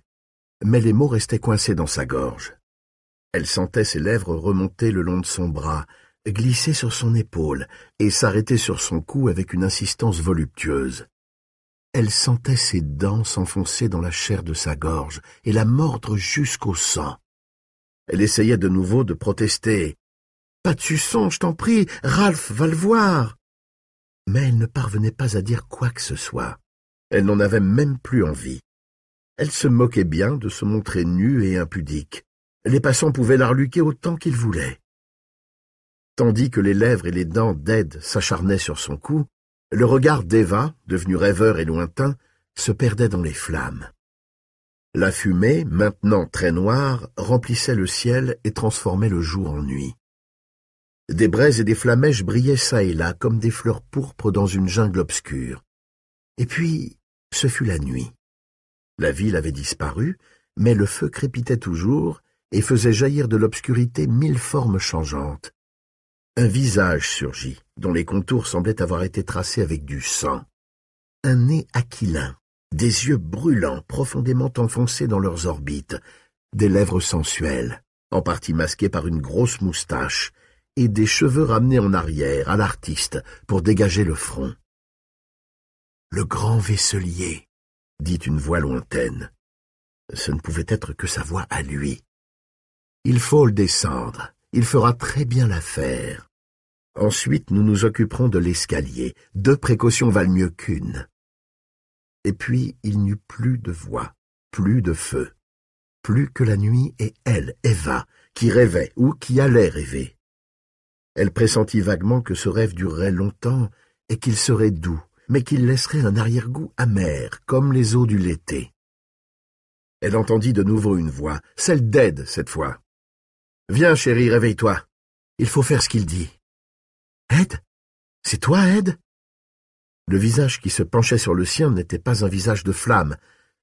mais les mots restaient coincés dans sa gorge. Elle sentait ses lèvres remonter le long de son bras, glisser sur son épaule et s'arrêter sur son cou avec une insistance voluptueuse. Elle sentait ses dents s'enfoncer dans la chair de sa gorge et la mordre jusqu'au sang. Elle essayait de nouveau de protester, pas de suçon, je t'en prie, Ralph va le voir. Mais elle ne parvenait pas à dire quoi que ce soit. Elle n'en avait même plus envie. Elle se moquait bien de se montrer nue et impudique. Les passants pouvaient l'arluquer autant qu'ils voulaient. Tandis que les lèvres et les dents d'Ed s'acharnaient sur son cou, le regard d'Eva, devenu rêveur et lointain, se perdait dans les flammes. La fumée, maintenant très noire, remplissait le ciel et transformait le jour en nuit. Des braises et des flamèches brillaient çà et là comme des fleurs pourpres dans une jungle obscure. Et puis, ce fut la nuit. La ville avait disparu, mais le feu crépitait toujours et faisait jaillir de l'obscurité mille formes changeantes. Un visage surgit, dont les contours semblaient avoir été tracés avec du sang. Un nez aquilin, des yeux brûlants profondément enfoncés dans leurs orbites, des lèvres sensuelles, en partie masquées par une grosse moustache, et des cheveux ramenés en arrière à l'artiste pour dégager le front. Le grand vaisselier, dit une voix lointaine. Ce ne pouvait être que sa voix à lui. Il faut le descendre, il fera très bien l'affaire. Ensuite, nous nous occuperons de l'escalier. Deux précautions valent mieux qu'une. Et puis, il n'y eut plus de voix, plus de feu, plus que la nuit et elle, Eva, qui rêvait ou qui allait rêver. Elle pressentit vaguement que ce rêve durerait longtemps et qu'il serait doux, mais qu'il laisserait un arrière-goût amer, comme les eaux du l'été. Elle entendit de nouveau une voix, celle d'Ed cette fois. Viens, chérie, réveille-toi. Il faut faire ce qu'il dit. Ed C'est toi, Ed Le visage qui se penchait sur le sien n'était pas un visage de flamme.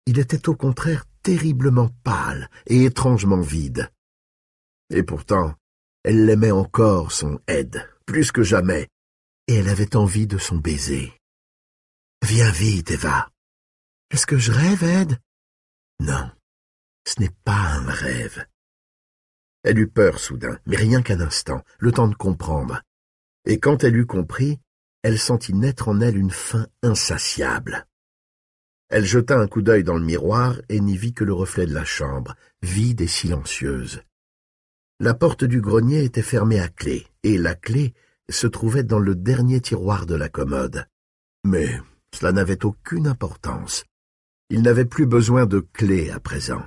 Il était au contraire terriblement pâle et étrangement vide. Et pourtant, elle l'aimait encore, son Ed, plus que jamais, et elle avait envie de son baiser. Viens vite, Eva. Est-ce que je rêve, Ed Non, ce n'est pas un rêve. Elle eut peur soudain, mais rien qu'un instant, le temps de comprendre. Et quand elle eut compris, elle sentit naître en elle une faim insatiable. Elle jeta un coup d'œil dans le miroir et n'y vit que le reflet de la chambre, vide et silencieuse. La porte du grenier était fermée à clé, et la clé se trouvait dans le dernier tiroir de la commode. Mais cela n'avait aucune importance. Il n'avait plus besoin de clé à présent.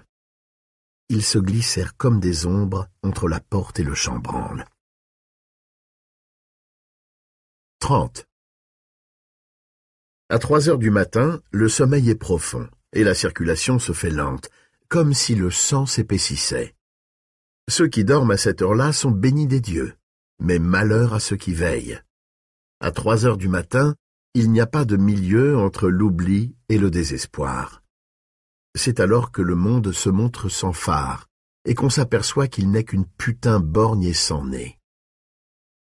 Ils se glissèrent comme des ombres entre la porte et le chambranle. 30. À trois heures du matin, le sommeil est profond et la circulation se fait lente, comme si le sang s'épaississait. Ceux qui dorment à cette heure-là sont bénis des dieux, mais malheur à ceux qui veillent. À trois heures du matin, il n'y a pas de milieu entre l'oubli et le désespoir. C'est alors que le monde se montre sans phare, et qu'on s'aperçoit qu'il n'est qu'une putain borgne et sans nez.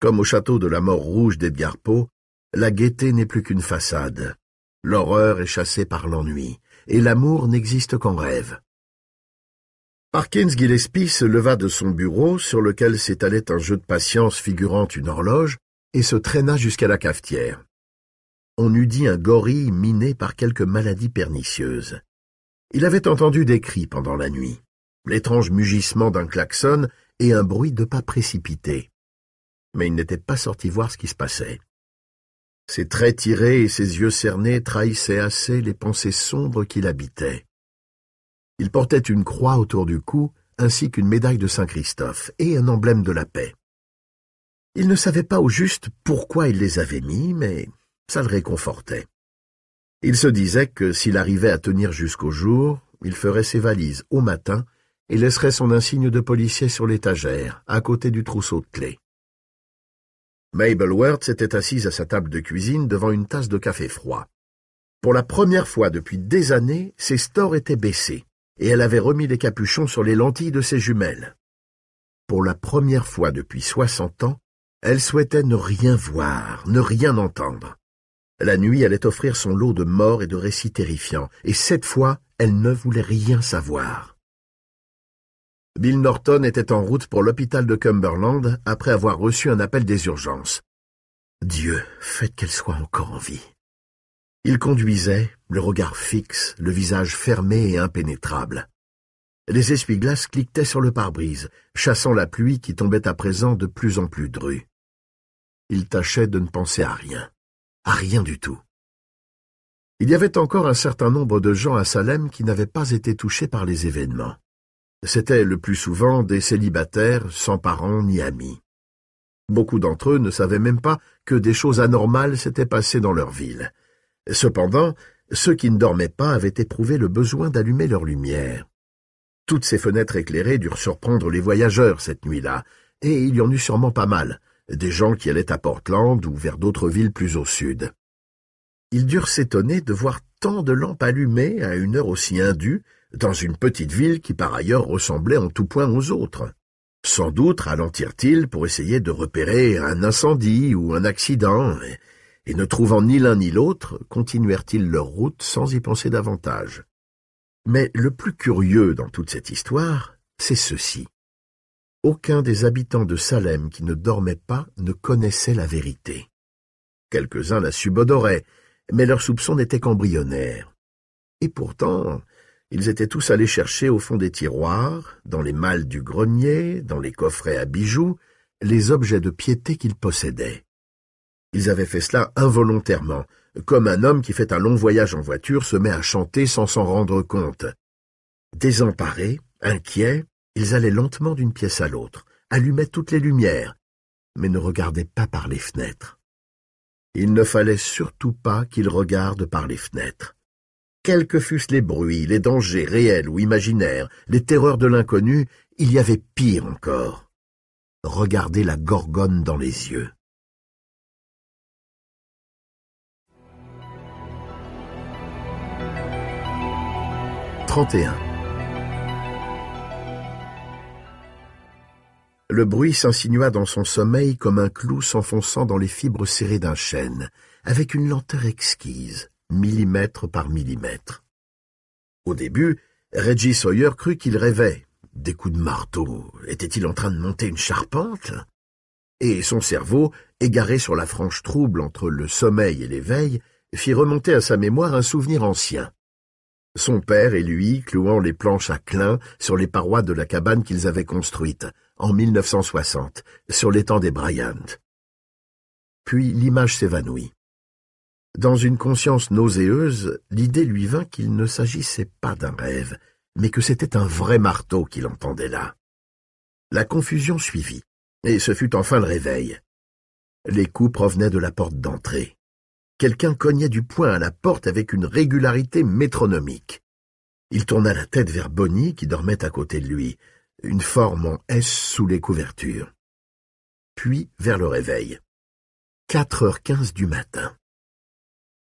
Comme au château de la mort rouge d'Edgar Poe, la gaieté n'est plus qu'une façade. L'horreur est chassée par l'ennui, et l'amour n'existe qu'en rêve. Parkins Gillespie se leva de son bureau, sur lequel s'étalait un jeu de patience figurant une horloge, et se traîna jusqu'à la cafetière. On eût dit un gorille miné par quelque maladie pernicieuse. Il avait entendu des cris pendant la nuit, l'étrange mugissement d'un klaxon et un bruit de pas précipités. Mais il n'était pas sorti voir ce qui se passait. Ses traits tirés et ses yeux cernés trahissaient assez les pensées sombres qui l'habitaient. Il portait une croix autour du cou ainsi qu'une médaille de Saint-Christophe et un emblème de la paix. Il ne savait pas au juste pourquoi il les avait mis, mais ça le réconfortait. Il se disait que s'il arrivait à tenir jusqu'au jour, il ferait ses valises au matin et laisserait son insigne de policier sur l'étagère, à côté du trousseau de clés. Mabel ward s'était assise à sa table de cuisine devant une tasse de café froid. Pour la première fois depuis des années, ses stores étaient baissés et elle avait remis les capuchons sur les lentilles de ses jumelles. Pour la première fois depuis soixante ans, elle souhaitait ne rien voir, ne rien entendre. La nuit allait offrir son lot de morts et de récits terrifiants, et cette fois elle ne voulait rien savoir. Bill Norton était en route pour l'hôpital de Cumberland après avoir reçu un appel des urgences. Dieu, faites qu'elle soit encore en vie. Il conduisait, le regard fixe, le visage fermé et impénétrable. Les essuie-glaces cliquetaient sur le pare-brise, chassant la pluie qui tombait à présent de plus en plus drue. Il tâchait de ne penser à rien, à rien du tout. Il y avait encore un certain nombre de gens à Salem qui n'avaient pas été touchés par les événements. C'étaient le plus souvent des célibataires sans parents ni amis. Beaucoup d'entre eux ne savaient même pas que des choses anormales s'étaient passées dans leur ville. Cependant, ceux qui ne dormaient pas avaient éprouvé le besoin d'allumer leur lumière. Toutes ces fenêtres éclairées durent surprendre les voyageurs cette nuit-là, et il y en eut sûrement pas mal, des gens qui allaient à Portland ou vers d'autres villes plus au sud. Ils durent s'étonner de voir tant de lampes allumées à une heure aussi indue, dans une petite ville qui par ailleurs ressemblait en tout point aux autres. Sans doute ralentirent-ils pour essayer de repérer un incendie ou un accident, et ne trouvant ni l'un ni l'autre, continuèrent-ils leur route sans y penser davantage. Mais le plus curieux dans toute cette histoire, c'est ceci. Aucun des habitants de Salem qui ne dormait pas ne connaissait la vérité. Quelques-uns la subodoraient, mais leurs soupçons n'étaient qu'embryonnaires. Et pourtant, ils étaient tous allés chercher au fond des tiroirs, dans les malles du grenier, dans les coffrets à bijoux, les objets de piété qu'ils possédaient. Ils avaient fait cela involontairement, comme un homme qui fait un long voyage en voiture se met à chanter sans s'en rendre compte. Désemparés, inquiets, ils allaient lentement d'une pièce à l'autre, allumaient toutes les lumières, mais ne regardaient pas par les fenêtres. Il ne fallait surtout pas qu'ils regardent par les fenêtres. Quels que fussent les bruits, les dangers réels ou imaginaires, les terreurs de l'inconnu, il y avait pire encore. Regardez la gorgone dans les yeux. Le bruit s'insinua dans son sommeil comme un clou s'enfonçant dans les fibres serrées d'un chêne, avec une lenteur exquise, millimètre par millimètre. Au début, Reggie Sawyer crut qu'il rêvait. Des coups de marteau. Était-il en train de monter une charpente Et son cerveau, égaré sur la franche trouble entre le sommeil et l'éveil, fit remonter à sa mémoire un souvenir ancien. Son père et lui clouant les planches à clin sur les parois de la cabane qu'ils avaient construite, en 1960, sur l'étang des Bryant. Puis l'image s'évanouit. Dans une conscience nauséeuse, l'idée lui vint qu'il ne s'agissait pas d'un rêve, mais que c'était un vrai marteau qu'il entendait là. La confusion suivit, et ce fut enfin le réveil. Les coups provenaient de la porte d'entrée. Quelqu'un cognait du poing à la porte avec une régularité métronomique. Il tourna la tête vers Bonnie qui dormait à côté de lui, une forme en S sous les couvertures. Puis vers le réveil. Quatre heures quinze du matin.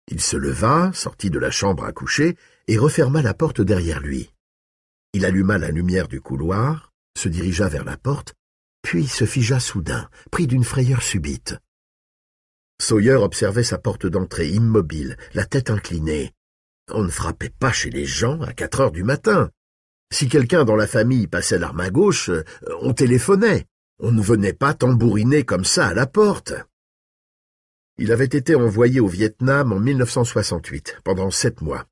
Il se leva, sortit de la chambre à coucher et referma la porte derrière lui. Il alluma la lumière du couloir, se dirigea vers la porte, puis se figea soudain, pris d'une frayeur subite. Sawyer observait sa porte d'entrée, immobile, la tête inclinée. On ne frappait pas chez les gens à quatre heures du matin. Si quelqu'un dans la famille passait l'arme à gauche, euh, on téléphonait. On ne venait pas tambouriner comme ça à la porte. Il avait été envoyé au Vietnam en 1968, pendant sept mois.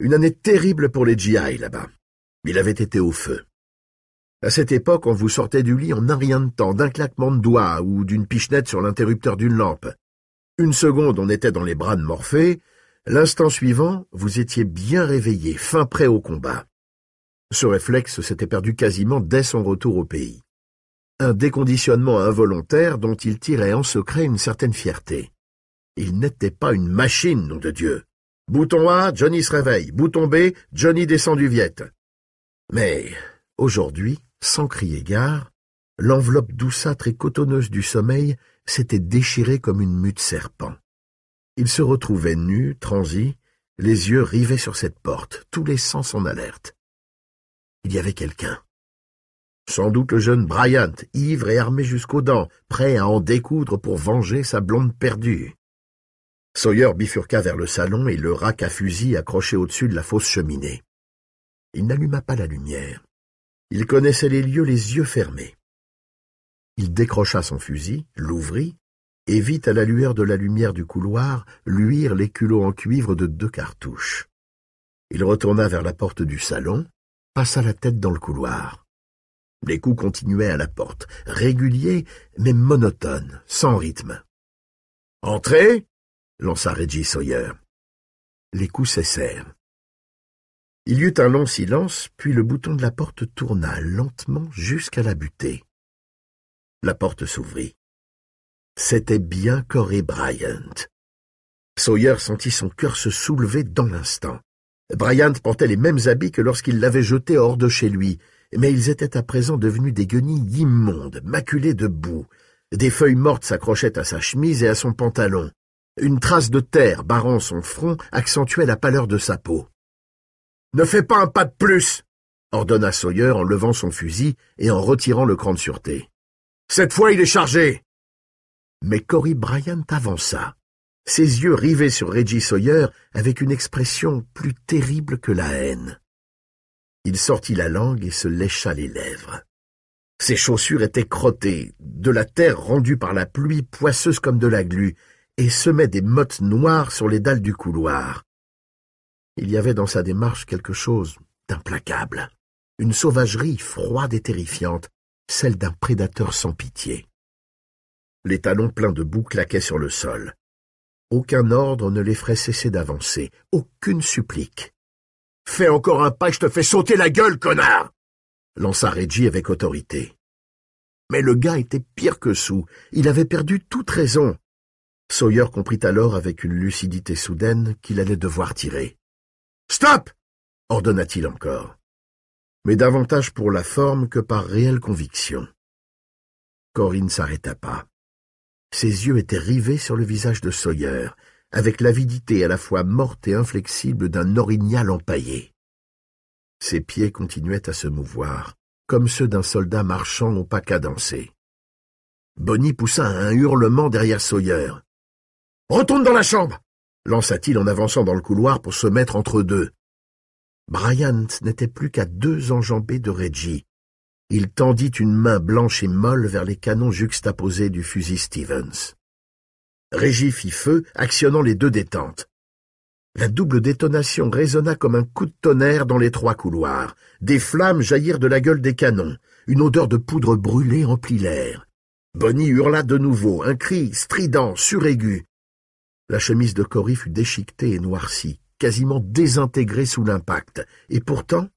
Une année terrible pour les GI là-bas. Il avait été au feu. À cette époque, on vous sortait du lit en un rien de temps, d'un claquement de doigts ou d'une pichenette sur l'interrupteur d'une lampe. Une seconde, on était dans les bras de Morphée, l'instant suivant, vous étiez bien réveillé, fin prêt au combat. Ce réflexe s'était perdu quasiment dès son retour au pays. Un déconditionnement involontaire dont il tirait en secret une certaine fierté. Il n'était pas une machine, nom de Dieu. Bouton A, Johnny se réveille. Bouton B, Johnny descend du Viette. Mais, aujourd'hui, sans crier gare, l'enveloppe douceâtre et cotonneuse du sommeil s'était déchiré comme une mute serpent. Il se retrouvait nu, transi, les yeux rivés sur cette porte, tous les sens en alerte. Il y avait quelqu'un. Sans doute le jeune Bryant, ivre et armé jusqu'aux dents, prêt à en découdre pour venger sa blonde perdue. Sawyer bifurqua vers le salon et le rack à fusil accroché au-dessus de la fausse cheminée. Il n'alluma pas la lumière. Il connaissait les lieux les yeux fermés. Il décrocha son fusil, l'ouvrit, et vit à la lueur de la lumière du couloir luire les culots en cuivre de deux cartouches. Il retourna vers la porte du salon, passa la tête dans le couloir. Les coups continuaient à la porte, réguliers mais monotones, sans rythme. Entrez lança Reggie Sawyer. Les coups cessèrent. Il y eut un long silence, puis le bouton de la porte tourna lentement jusqu'à la butée. La porte s'ouvrit. C'était bien Corey Bryant. Sawyer sentit son cœur se soulever dans l'instant. Bryant portait les mêmes habits que lorsqu'il l'avait jeté hors de chez lui, mais ils étaient à présent devenus des guenilles immondes, maculées de boue. Des feuilles mortes s'accrochaient à sa chemise et à son pantalon. Une trace de terre barrant son front accentuait la pâleur de sa peau. Ne fais pas un pas de plus ordonna Sawyer en levant son fusil et en retirant le cran de sûreté. Cette fois, il est chargé! Mais Cory Bryant avança, ses yeux rivés sur Reggie Sawyer avec une expression plus terrible que la haine. Il sortit la langue et se lécha les lèvres. Ses chaussures étaient crottées, de la terre rendue par la pluie poisseuse comme de la glu, et semaient des mottes noires sur les dalles du couloir. Il y avait dans sa démarche quelque chose d'implacable, une sauvagerie froide et terrifiante, celle d'un prédateur sans pitié. Les talons pleins de boue claquaient sur le sol. Aucun ordre ne les ferait cesser d'avancer, aucune supplique. Fais encore un pas et je te fais sauter la gueule, connard lança Reggie avec autorité. Mais le gars était pire que sous. Il avait perdu toute raison. Sawyer comprit alors avec une lucidité soudaine qu'il allait devoir tirer. Stop ordonna-t-il encore mais davantage pour la forme que par réelle conviction. Corinne s'arrêta pas. Ses yeux étaient rivés sur le visage de Sawyer, avec l'avidité à la fois morte et inflexible d'un orignal empaillé. Ses pieds continuaient à se mouvoir, comme ceux d'un soldat marchant au pas cadencé. Bonnie poussa un hurlement derrière Sawyer. Retourne dans la chambre lança-t-il en avançant dans le couloir pour se mettre entre deux. Bryant n'était plus qu'à deux enjambées de Reggie. Il tendit une main blanche et molle vers les canons juxtaposés du fusil Stevens. Reggie fit feu, actionnant les deux détentes. La double détonation résonna comme un coup de tonnerre dans les trois couloirs. Des flammes jaillirent de la gueule des canons. Une odeur de poudre brûlée emplit l'air. Bonnie hurla de nouveau, un cri strident, suraigu. La chemise de Cory fut déchiquetée et noircie quasiment désintégrée sous l'impact, et pourtant,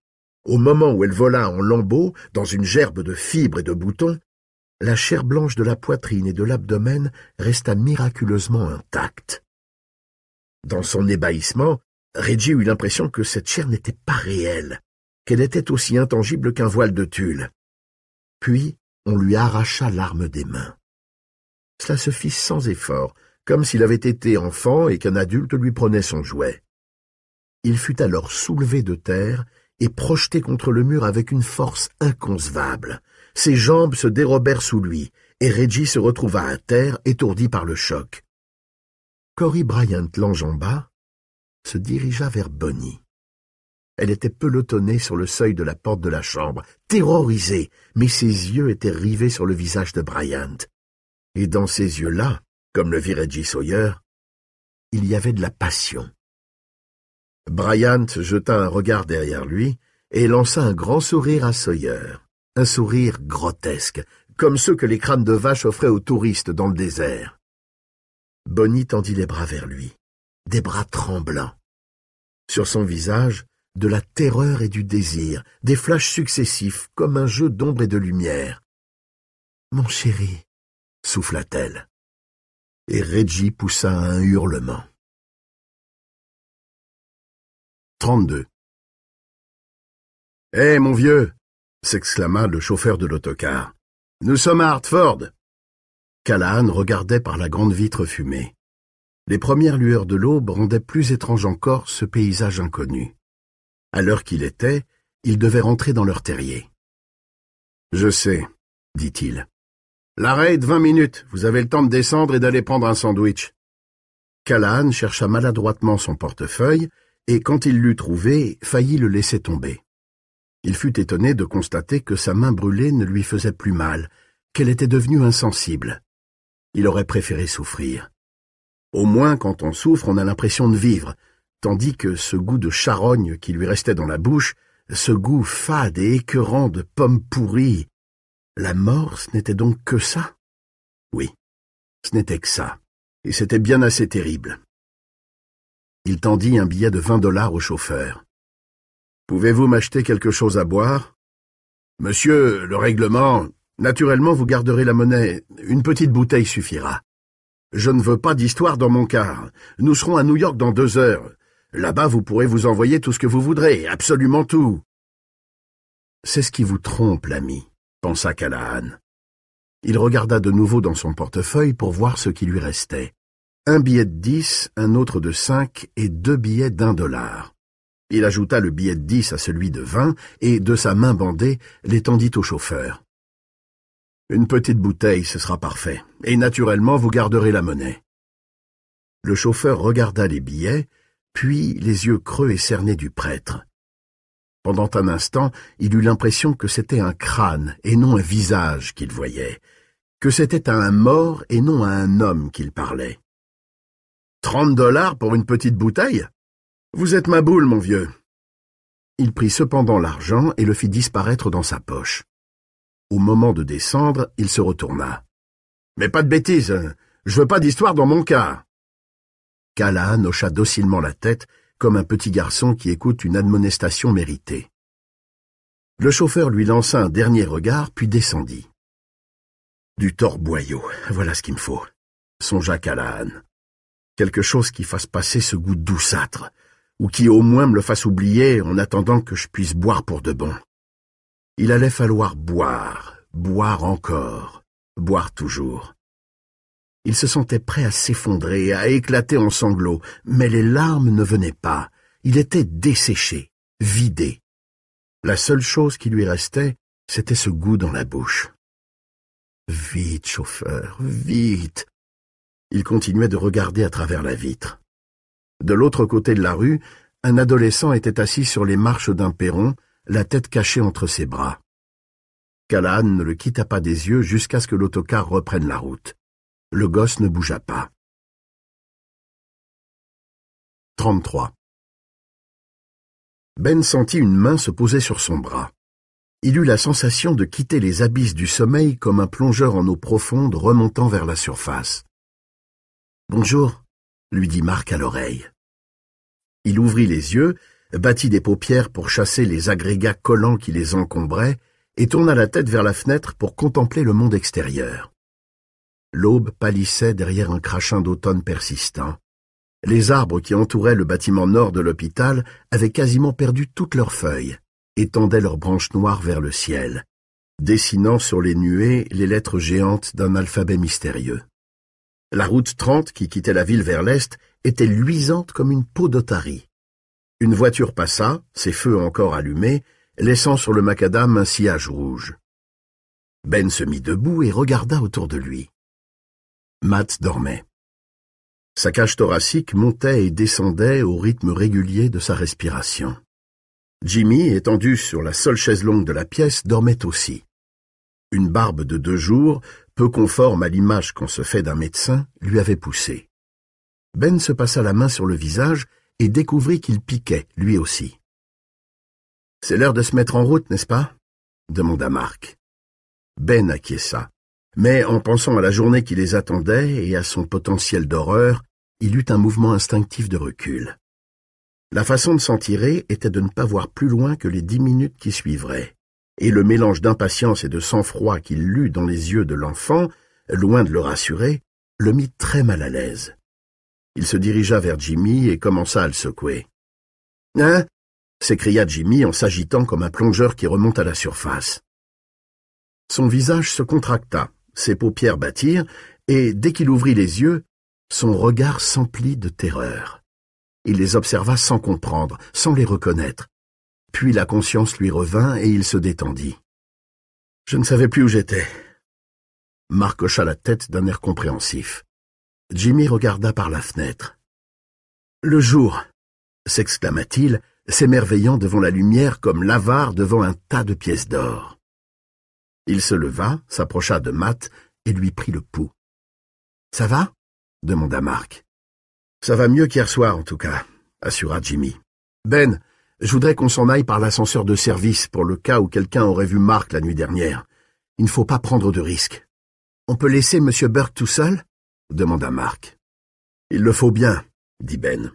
au moment où elle vola en lambeaux, dans une gerbe de fibres et de boutons, la chair blanche de la poitrine et de l'abdomen resta miraculeusement intacte. Dans son ébahissement, Reggie eut l'impression que cette chair n'était pas réelle, qu'elle était aussi intangible qu'un voile de tulle. Puis on lui arracha l'arme des mains. Cela se fit sans effort, comme s'il avait été enfant et qu'un adulte lui prenait son jouet. Il fut alors soulevé de terre et projeté contre le mur avec une force inconcevable. Ses jambes se dérobèrent sous lui, et Reggie se retrouva à terre, étourdi par le choc. Cory Bryant l'enjamba, se dirigea vers Bonnie. Elle était pelotonnée sur le seuil de la porte de la chambre, terrorisée, mais ses yeux étaient rivés sur le visage de Bryant. Et dans ces yeux-là, comme le vit Reggie Sawyer, il y avait de la passion. Bryant jeta un regard derrière lui et lança un grand sourire à Sawyer, un sourire grotesque, comme ceux que les crânes de vache offraient aux touristes dans le désert. Bonnie tendit les bras vers lui, des bras tremblants. Sur son visage, de la terreur et du désir, des flashs successifs, comme un jeu d'ombre et de lumière. Mon chéri, souffla-t-elle. Et Reggie poussa un hurlement. « Eh, mon vieux s'exclama le chauffeur de l'autocar. Nous sommes à Hartford. Callahan regardait par la grande vitre fumée. Les premières lueurs de l'aube rendaient plus étrange encore ce paysage inconnu. À l'heure qu'il était, ils devaient rentrer dans leur terrier. Je sais, dit-il. L'arrêt est de vingt minutes. Vous avez le temps de descendre et d'aller prendre un sandwich. Callahan chercha maladroitement son portefeuille et quand il l'eut trouvé, faillit le laisser tomber. Il fut étonné de constater que sa main brûlée ne lui faisait plus mal, qu'elle était devenue insensible. Il aurait préféré souffrir. Au moins, quand on souffre, on a l'impression de vivre, tandis que ce goût de charogne qui lui restait dans la bouche, ce goût fade et écœurant de pommes pourries, la mort, ce n'était donc que ça Oui, ce n'était que ça, et c'était bien assez terrible. Il tendit un billet de vingt dollars au chauffeur. Pouvez-vous m'acheter quelque chose à boire Monsieur, le règlement, naturellement vous garderez la monnaie. Une petite bouteille suffira. Je ne veux pas d'histoire dans mon car. Nous serons à New York dans deux heures. Là-bas, vous pourrez vous envoyer tout ce que vous voudrez, absolument tout. C'est ce qui vous trompe, l'ami, pensa Callahan. Il regarda de nouveau dans son portefeuille pour voir ce qui lui restait un billet de dix, un autre de cinq et deux billets d'un dollar. Il ajouta le billet de dix à celui de vingt et, de sa main bandée, l'étendit au chauffeur. Une petite bouteille, ce sera parfait, et naturellement vous garderez la monnaie. Le chauffeur regarda les billets, puis les yeux creux et cernés du prêtre. Pendant un instant, il eut l'impression que c'était un crâne et non un visage qu'il voyait, que c'était à un mort et non à un homme qu'il parlait. Trente dollars pour une petite bouteille Vous êtes ma boule, mon vieux. Il prit cependant l'argent et le fit disparaître dans sa poche. Au moment de descendre, il se retourna. Mais pas de bêtises. Hein. Je veux pas d'histoire dans mon cas. Callahan hocha docilement la tête, comme un petit garçon qui écoute une admonestation méritée. Le chauffeur lui lança un dernier regard, puis descendit. Du torboyau, voilà ce qu'il me faut, songea Callahan quelque chose qui fasse passer ce goût douceâtre, ou qui au moins me le fasse oublier en attendant que je puisse boire pour de bon. Il allait falloir boire, boire encore, boire toujours. Il se sentait prêt à s'effondrer, à éclater en sanglots, mais les larmes ne venaient pas, il était desséché, vidé. La seule chose qui lui restait, c'était ce goût dans la bouche. Vite, chauffeur, vite, il continuait de regarder à travers la vitre. De l'autre côté de la rue, un adolescent était assis sur les marches d'un perron, la tête cachée entre ses bras. Callahan ne le quitta pas des yeux jusqu'à ce que l'autocar reprenne la route. Le gosse ne bougea pas. 33. Ben sentit une main se poser sur son bras. Il eut la sensation de quitter les abysses du sommeil comme un plongeur en eau profonde remontant vers la surface. Bonjour, lui dit Marc à l'oreille. Il ouvrit les yeux, battit des paupières pour chasser les agrégats collants qui les encombraient, et tourna la tête vers la fenêtre pour contempler le monde extérieur. L'aube pâlissait derrière un crachin d'automne persistant. Les arbres qui entouraient le bâtiment nord de l'hôpital avaient quasiment perdu toutes leurs feuilles, étendaient leurs branches noires vers le ciel, dessinant sur les nuées les lettres géantes d'un alphabet mystérieux. La route trente qui quittait la ville vers l'est était luisante comme une peau d'otarie. Une voiture passa, ses feux encore allumés, laissant sur le macadam un sillage rouge. Ben se mit debout et regarda autour de lui. Matt dormait. Sa cage thoracique montait et descendait au rythme régulier de sa respiration. Jimmy, étendu sur la seule chaise longue de la pièce, dormait aussi. Une barbe de deux jours, peu conforme à l'image qu'on se fait d'un médecin, lui avait poussé. Ben se passa la main sur le visage et découvrit qu'il piquait, lui aussi. C'est l'heure de se mettre en route, n'est-ce pas demanda Marc. Ben acquiesça, mais en pensant à la journée qui les attendait et à son potentiel d'horreur, il eut un mouvement instinctif de recul. La façon de s'en tirer était de ne pas voir plus loin que les dix minutes qui suivraient et le mélange d'impatience et de sang-froid qu'il lut dans les yeux de l'enfant, loin de le rassurer, le mit très mal à l'aise. Il se dirigea vers Jimmy et commença à le secouer. Hein s'écria Jimmy en s'agitant comme un plongeur qui remonte à la surface. Son visage se contracta, ses paupières battirent, et dès qu'il ouvrit les yeux, son regard s'emplit de terreur. Il les observa sans comprendre, sans les reconnaître, puis la conscience lui revint et il se détendit. Je ne savais plus où j'étais. Marc hocha la tête d'un air compréhensif. Jimmy regarda par la fenêtre. Le jour, s'exclama-t-il, s'émerveillant devant la lumière comme l'avare devant un tas de pièces d'or. Il se leva, s'approcha de Matt et lui prit le pouls. Ça va demanda Marc. Ça va mieux qu'hier soir, en tout cas, assura Jimmy. Ben, je voudrais qu'on s'en aille par l'ascenseur de service pour le cas où quelqu'un aurait vu Marc la nuit dernière. Il ne faut pas prendre de risques. On peut laisser M. Burke tout seul demanda Marc. Il le faut bien, dit Ben.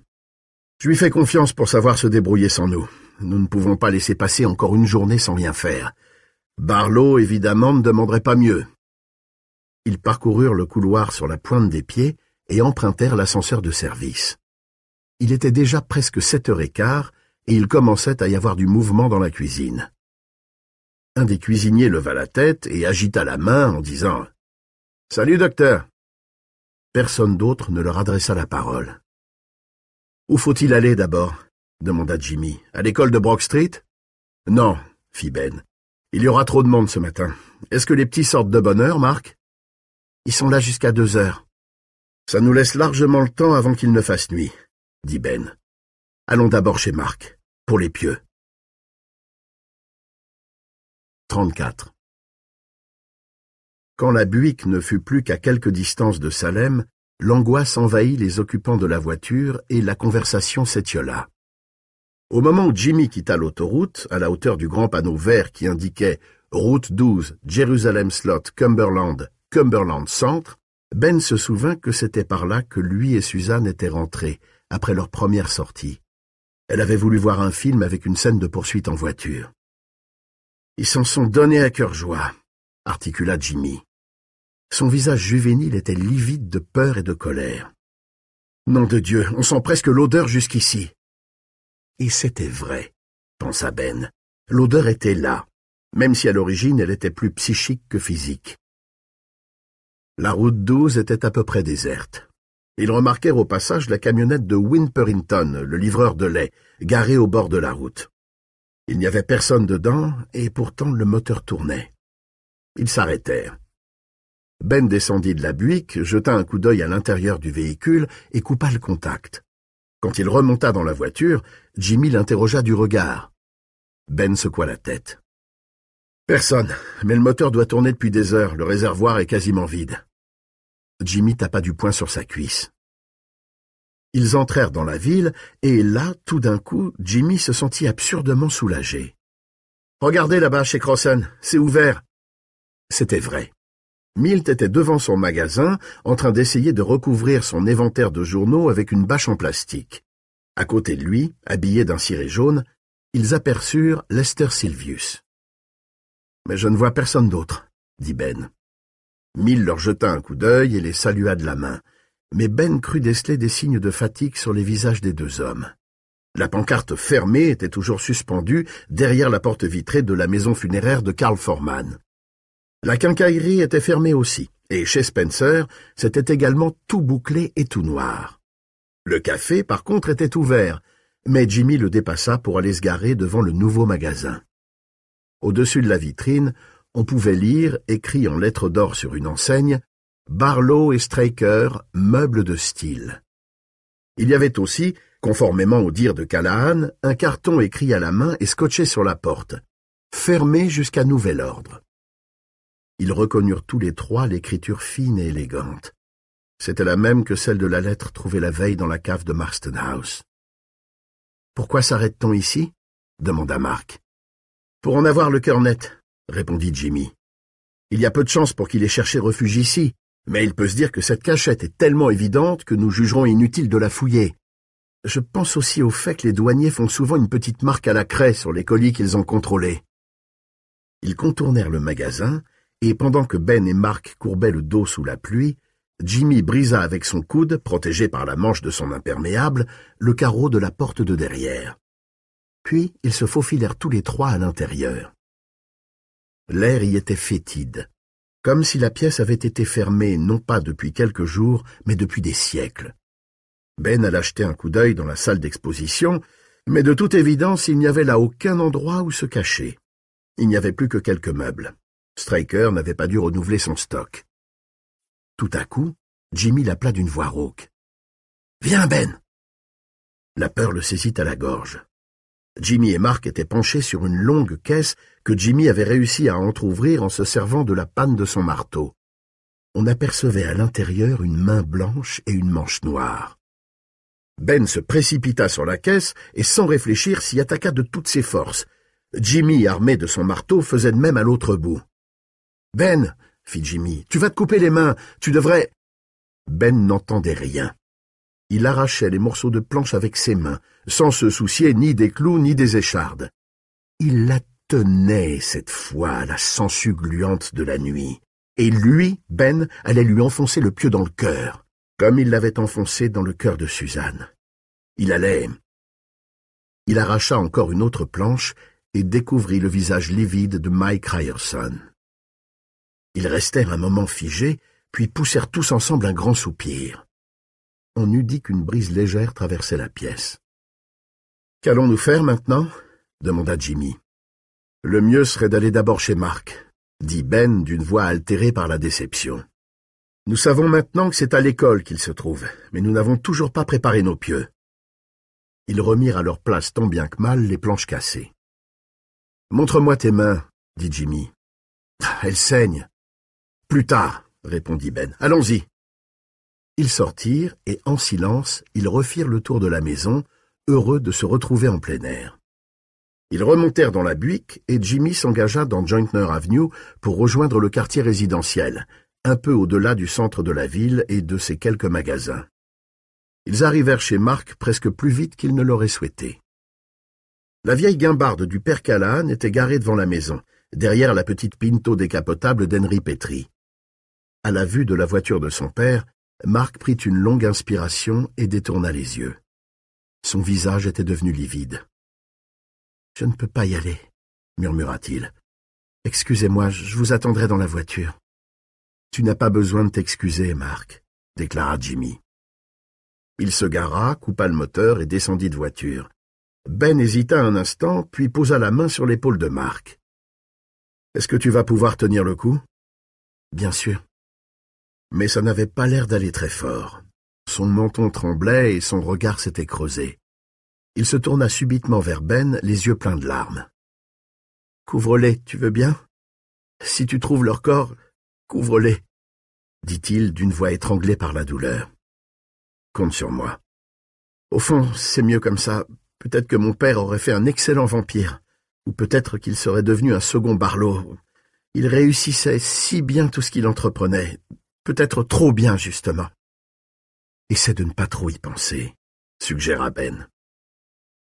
Je lui fais confiance pour savoir se débrouiller sans nous. Nous ne pouvons pas laisser passer encore une journée sans rien faire. Barlow, évidemment, ne demanderait pas mieux. Ils parcoururent le couloir sur la pointe des pieds et empruntèrent l'ascenseur de service. Il était déjà presque sept heures et quart et il commençait à y avoir du mouvement dans la cuisine. Un des cuisiniers leva la tête et agita la main en disant Salut, docteur. Personne d'autre ne leur adressa la parole. Où faut-il aller d'abord demanda Jimmy. À l'école de Brock Street Non, fit Ben. Il y aura trop de monde ce matin. Est-ce que les petits sortent de bonne heure, Marc Ils sont là jusqu'à deux heures. Ça nous laisse largement le temps avant qu'il ne fasse nuit, dit Ben. Allons d'abord chez Marc, pour les pieux. 34. Quand la Buick ne fut plus qu'à quelque distance de Salem, l'angoisse envahit les occupants de la voiture et la conversation s'étiola. Au moment où Jimmy quitta l'autoroute, à la hauteur du grand panneau vert qui indiquait Route 12, Jérusalem Slot, Cumberland, Cumberland Centre, Ben se souvint que c'était par là que lui et Suzanne étaient rentrés, après leur première sortie. Elle avait voulu voir un film avec une scène de poursuite en voiture. Ils s'en sont donnés à cœur joie, articula Jimmy. Son visage juvénile était livide de peur et de colère. Nom de Dieu, on sent presque l'odeur jusqu'ici. Et c'était vrai, pensa Ben. L'odeur était là, même si à l'origine elle était plus psychique que physique. La route 12 était à peu près déserte. Ils remarquèrent au passage la camionnette de Wimperington, le livreur de lait, garée au bord de la route. Il n'y avait personne dedans, et pourtant le moteur tournait. Ils s'arrêtèrent. Ben descendit de la buick, jeta un coup d'œil à l'intérieur du véhicule et coupa le contact. Quand il remonta dans la voiture, Jimmy l'interrogea du regard. Ben secoua la tête. Personne, mais le moteur doit tourner depuis des heures, le réservoir est quasiment vide. Jimmy tapa du poing sur sa cuisse. Ils entrèrent dans la ville, et là, tout d'un coup, Jimmy se sentit absurdement soulagé. Regardez là-bas chez Crossen, c'est ouvert. C'était vrai. Milt était devant son magasin, en train d'essayer de recouvrir son éventaire de journaux avec une bâche en plastique. À côté de lui, habillé d'un ciré jaune, ils aperçurent Lester Silvius. Mais je ne vois personne d'autre, dit Ben. Mill leur jeta un coup d'œil et les salua de la main, mais Ben crut déceler des signes de fatigue sur les visages des deux hommes. La pancarte fermée était toujours suspendue derrière la porte vitrée de la maison funéraire de Carl Forman. La quincaillerie était fermée aussi, et chez Spencer, c'était également tout bouclé et tout noir. Le café, par contre, était ouvert, mais Jimmy le dépassa pour aller se garer devant le nouveau magasin. Au-dessus de la vitrine, on pouvait lire, écrit en lettres d'or sur une enseigne, Barlow et Straker, meubles de style. Il y avait aussi, conformément au dire de Callahan, un carton écrit à la main et scotché sur la porte, fermé jusqu'à nouvel ordre. Ils reconnurent tous les trois l'écriture fine et élégante. C'était la même que celle de la lettre trouvée la veille dans la cave de Marston House. Pourquoi s'arrête-t-on ici demanda Mark. Pour en avoir le cœur net, répondit Jimmy. Il y a peu de chances pour qu'il ait cherché refuge ici, mais il peut se dire que cette cachette est tellement évidente que nous jugerons inutile de la fouiller. Je pense aussi au fait que les douaniers font souvent une petite marque à la craie sur les colis qu'ils ont contrôlés. Ils contournèrent le magasin, et pendant que Ben et Mark courbaient le dos sous la pluie, Jimmy brisa avec son coude, protégé par la manche de son imperméable, le carreau de la porte de derrière. Puis ils se faufilèrent tous les trois à l'intérieur. L'air y était fétide, comme si la pièce avait été fermée non pas depuis quelques jours, mais depuis des siècles. Ben alla jeter un coup d'œil dans la salle d'exposition, mais de toute évidence il n'y avait là aucun endroit où se cacher. Il n'y avait plus que quelques meubles. Stryker n'avait pas dû renouveler son stock. Tout à coup, Jimmy l'appela d'une voix rauque. Viens, Ben La peur le saisit à la gorge. Jimmy et Mark étaient penchés sur une longue caisse que Jimmy avait réussi à entr'ouvrir en se servant de la panne de son marteau. On apercevait à l'intérieur une main blanche et une manche noire. Ben se précipita sur la caisse et, sans réfléchir, s'y attaqua de toutes ses forces. Jimmy, armé de son marteau, faisait de même à l'autre bout. Ben, fit Jimmy, tu vas te couper les mains, tu devrais. Ben n'entendait rien. Il arrachait les morceaux de planche avec ses mains, sans se soucier ni des clous ni des échardes. Il tenait cette fois la sangsue gluante de la nuit. Et lui, Ben, allait lui enfoncer le pieu dans le cœur, comme il l'avait enfoncé dans le cœur de Suzanne. Il allait... Il arracha encore une autre planche et découvrit le visage livide de Mike Ryerson. Ils restèrent un moment figés, puis poussèrent tous ensemble un grand soupir. On eût dit qu'une brise légère traversait la pièce. Qu'allons-nous faire maintenant demanda Jimmy. Le mieux serait d'aller d'abord chez Marc, dit Ben d'une voix altérée par la déception. Nous savons maintenant que c'est à l'école qu'il se trouve, mais nous n'avons toujours pas préparé nos pieux. Ils remirent à leur place tant bien que mal les planches cassées. Montre-moi tes mains, dit Jimmy. Ah, elles saignent. Plus tard, répondit Ben. Allons-y. Ils sortirent et, en silence, ils refirent le tour de la maison, heureux de se retrouver en plein air. Ils remontèrent dans la Buick et Jimmy s'engagea dans Jointner Avenue pour rejoindre le quartier résidentiel, un peu au-delà du centre de la ville et de ses quelques magasins. Ils arrivèrent chez Mark presque plus vite qu'ils ne l'auraient souhaité. La vieille guimbarde du père Callahan était garée devant la maison, derrière la petite Pinto décapotable d'Henry Petri. À la vue de la voiture de son père, Mark prit une longue inspiration et détourna les yeux. Son visage était devenu livide. Je ne peux pas y aller, murmura-t-il. Excusez-moi, je vous attendrai dans la voiture. Tu n'as pas besoin de t'excuser, Mark, » déclara Jimmy. Il se gara, coupa le moteur et descendit de voiture. Ben hésita un instant, puis posa la main sur l'épaule de Mark. Est-ce que tu vas pouvoir tenir le coup Bien sûr. Mais ça n'avait pas l'air d'aller très fort. Son menton tremblait et son regard s'était creusé. Il se tourna subitement vers Ben, les yeux pleins de larmes. Couvre-les, tu veux bien Si tu trouves leur corps, couvre-les, dit-il d'une voix étranglée par la douleur. Compte sur moi. Au fond, c'est mieux comme ça. Peut-être que mon père aurait fait un excellent vampire, ou peut-être qu'il serait devenu un second Barlow. Il réussissait si bien tout ce qu'il entreprenait, peut-être trop bien justement. Essaie de ne pas trop y penser, suggéra Ben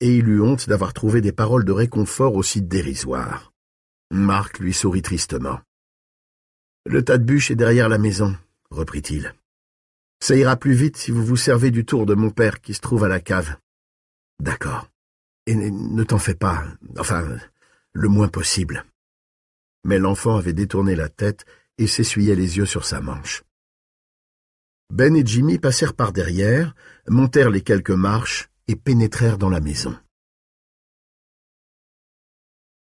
et il eut honte d'avoir trouvé des paroles de réconfort aussi dérisoires. Marc lui sourit tristement. Le tas de bûches est derrière la maison, reprit-il. Ça ira plus vite si vous vous servez du tour de mon père qui se trouve à la cave. D'accord. Et ne t'en fais pas, enfin, le moins possible. Mais l'enfant avait détourné la tête et s'essuyait les yeux sur sa manche. Ben et Jimmy passèrent par derrière, montèrent les quelques marches et pénétrèrent dans la maison.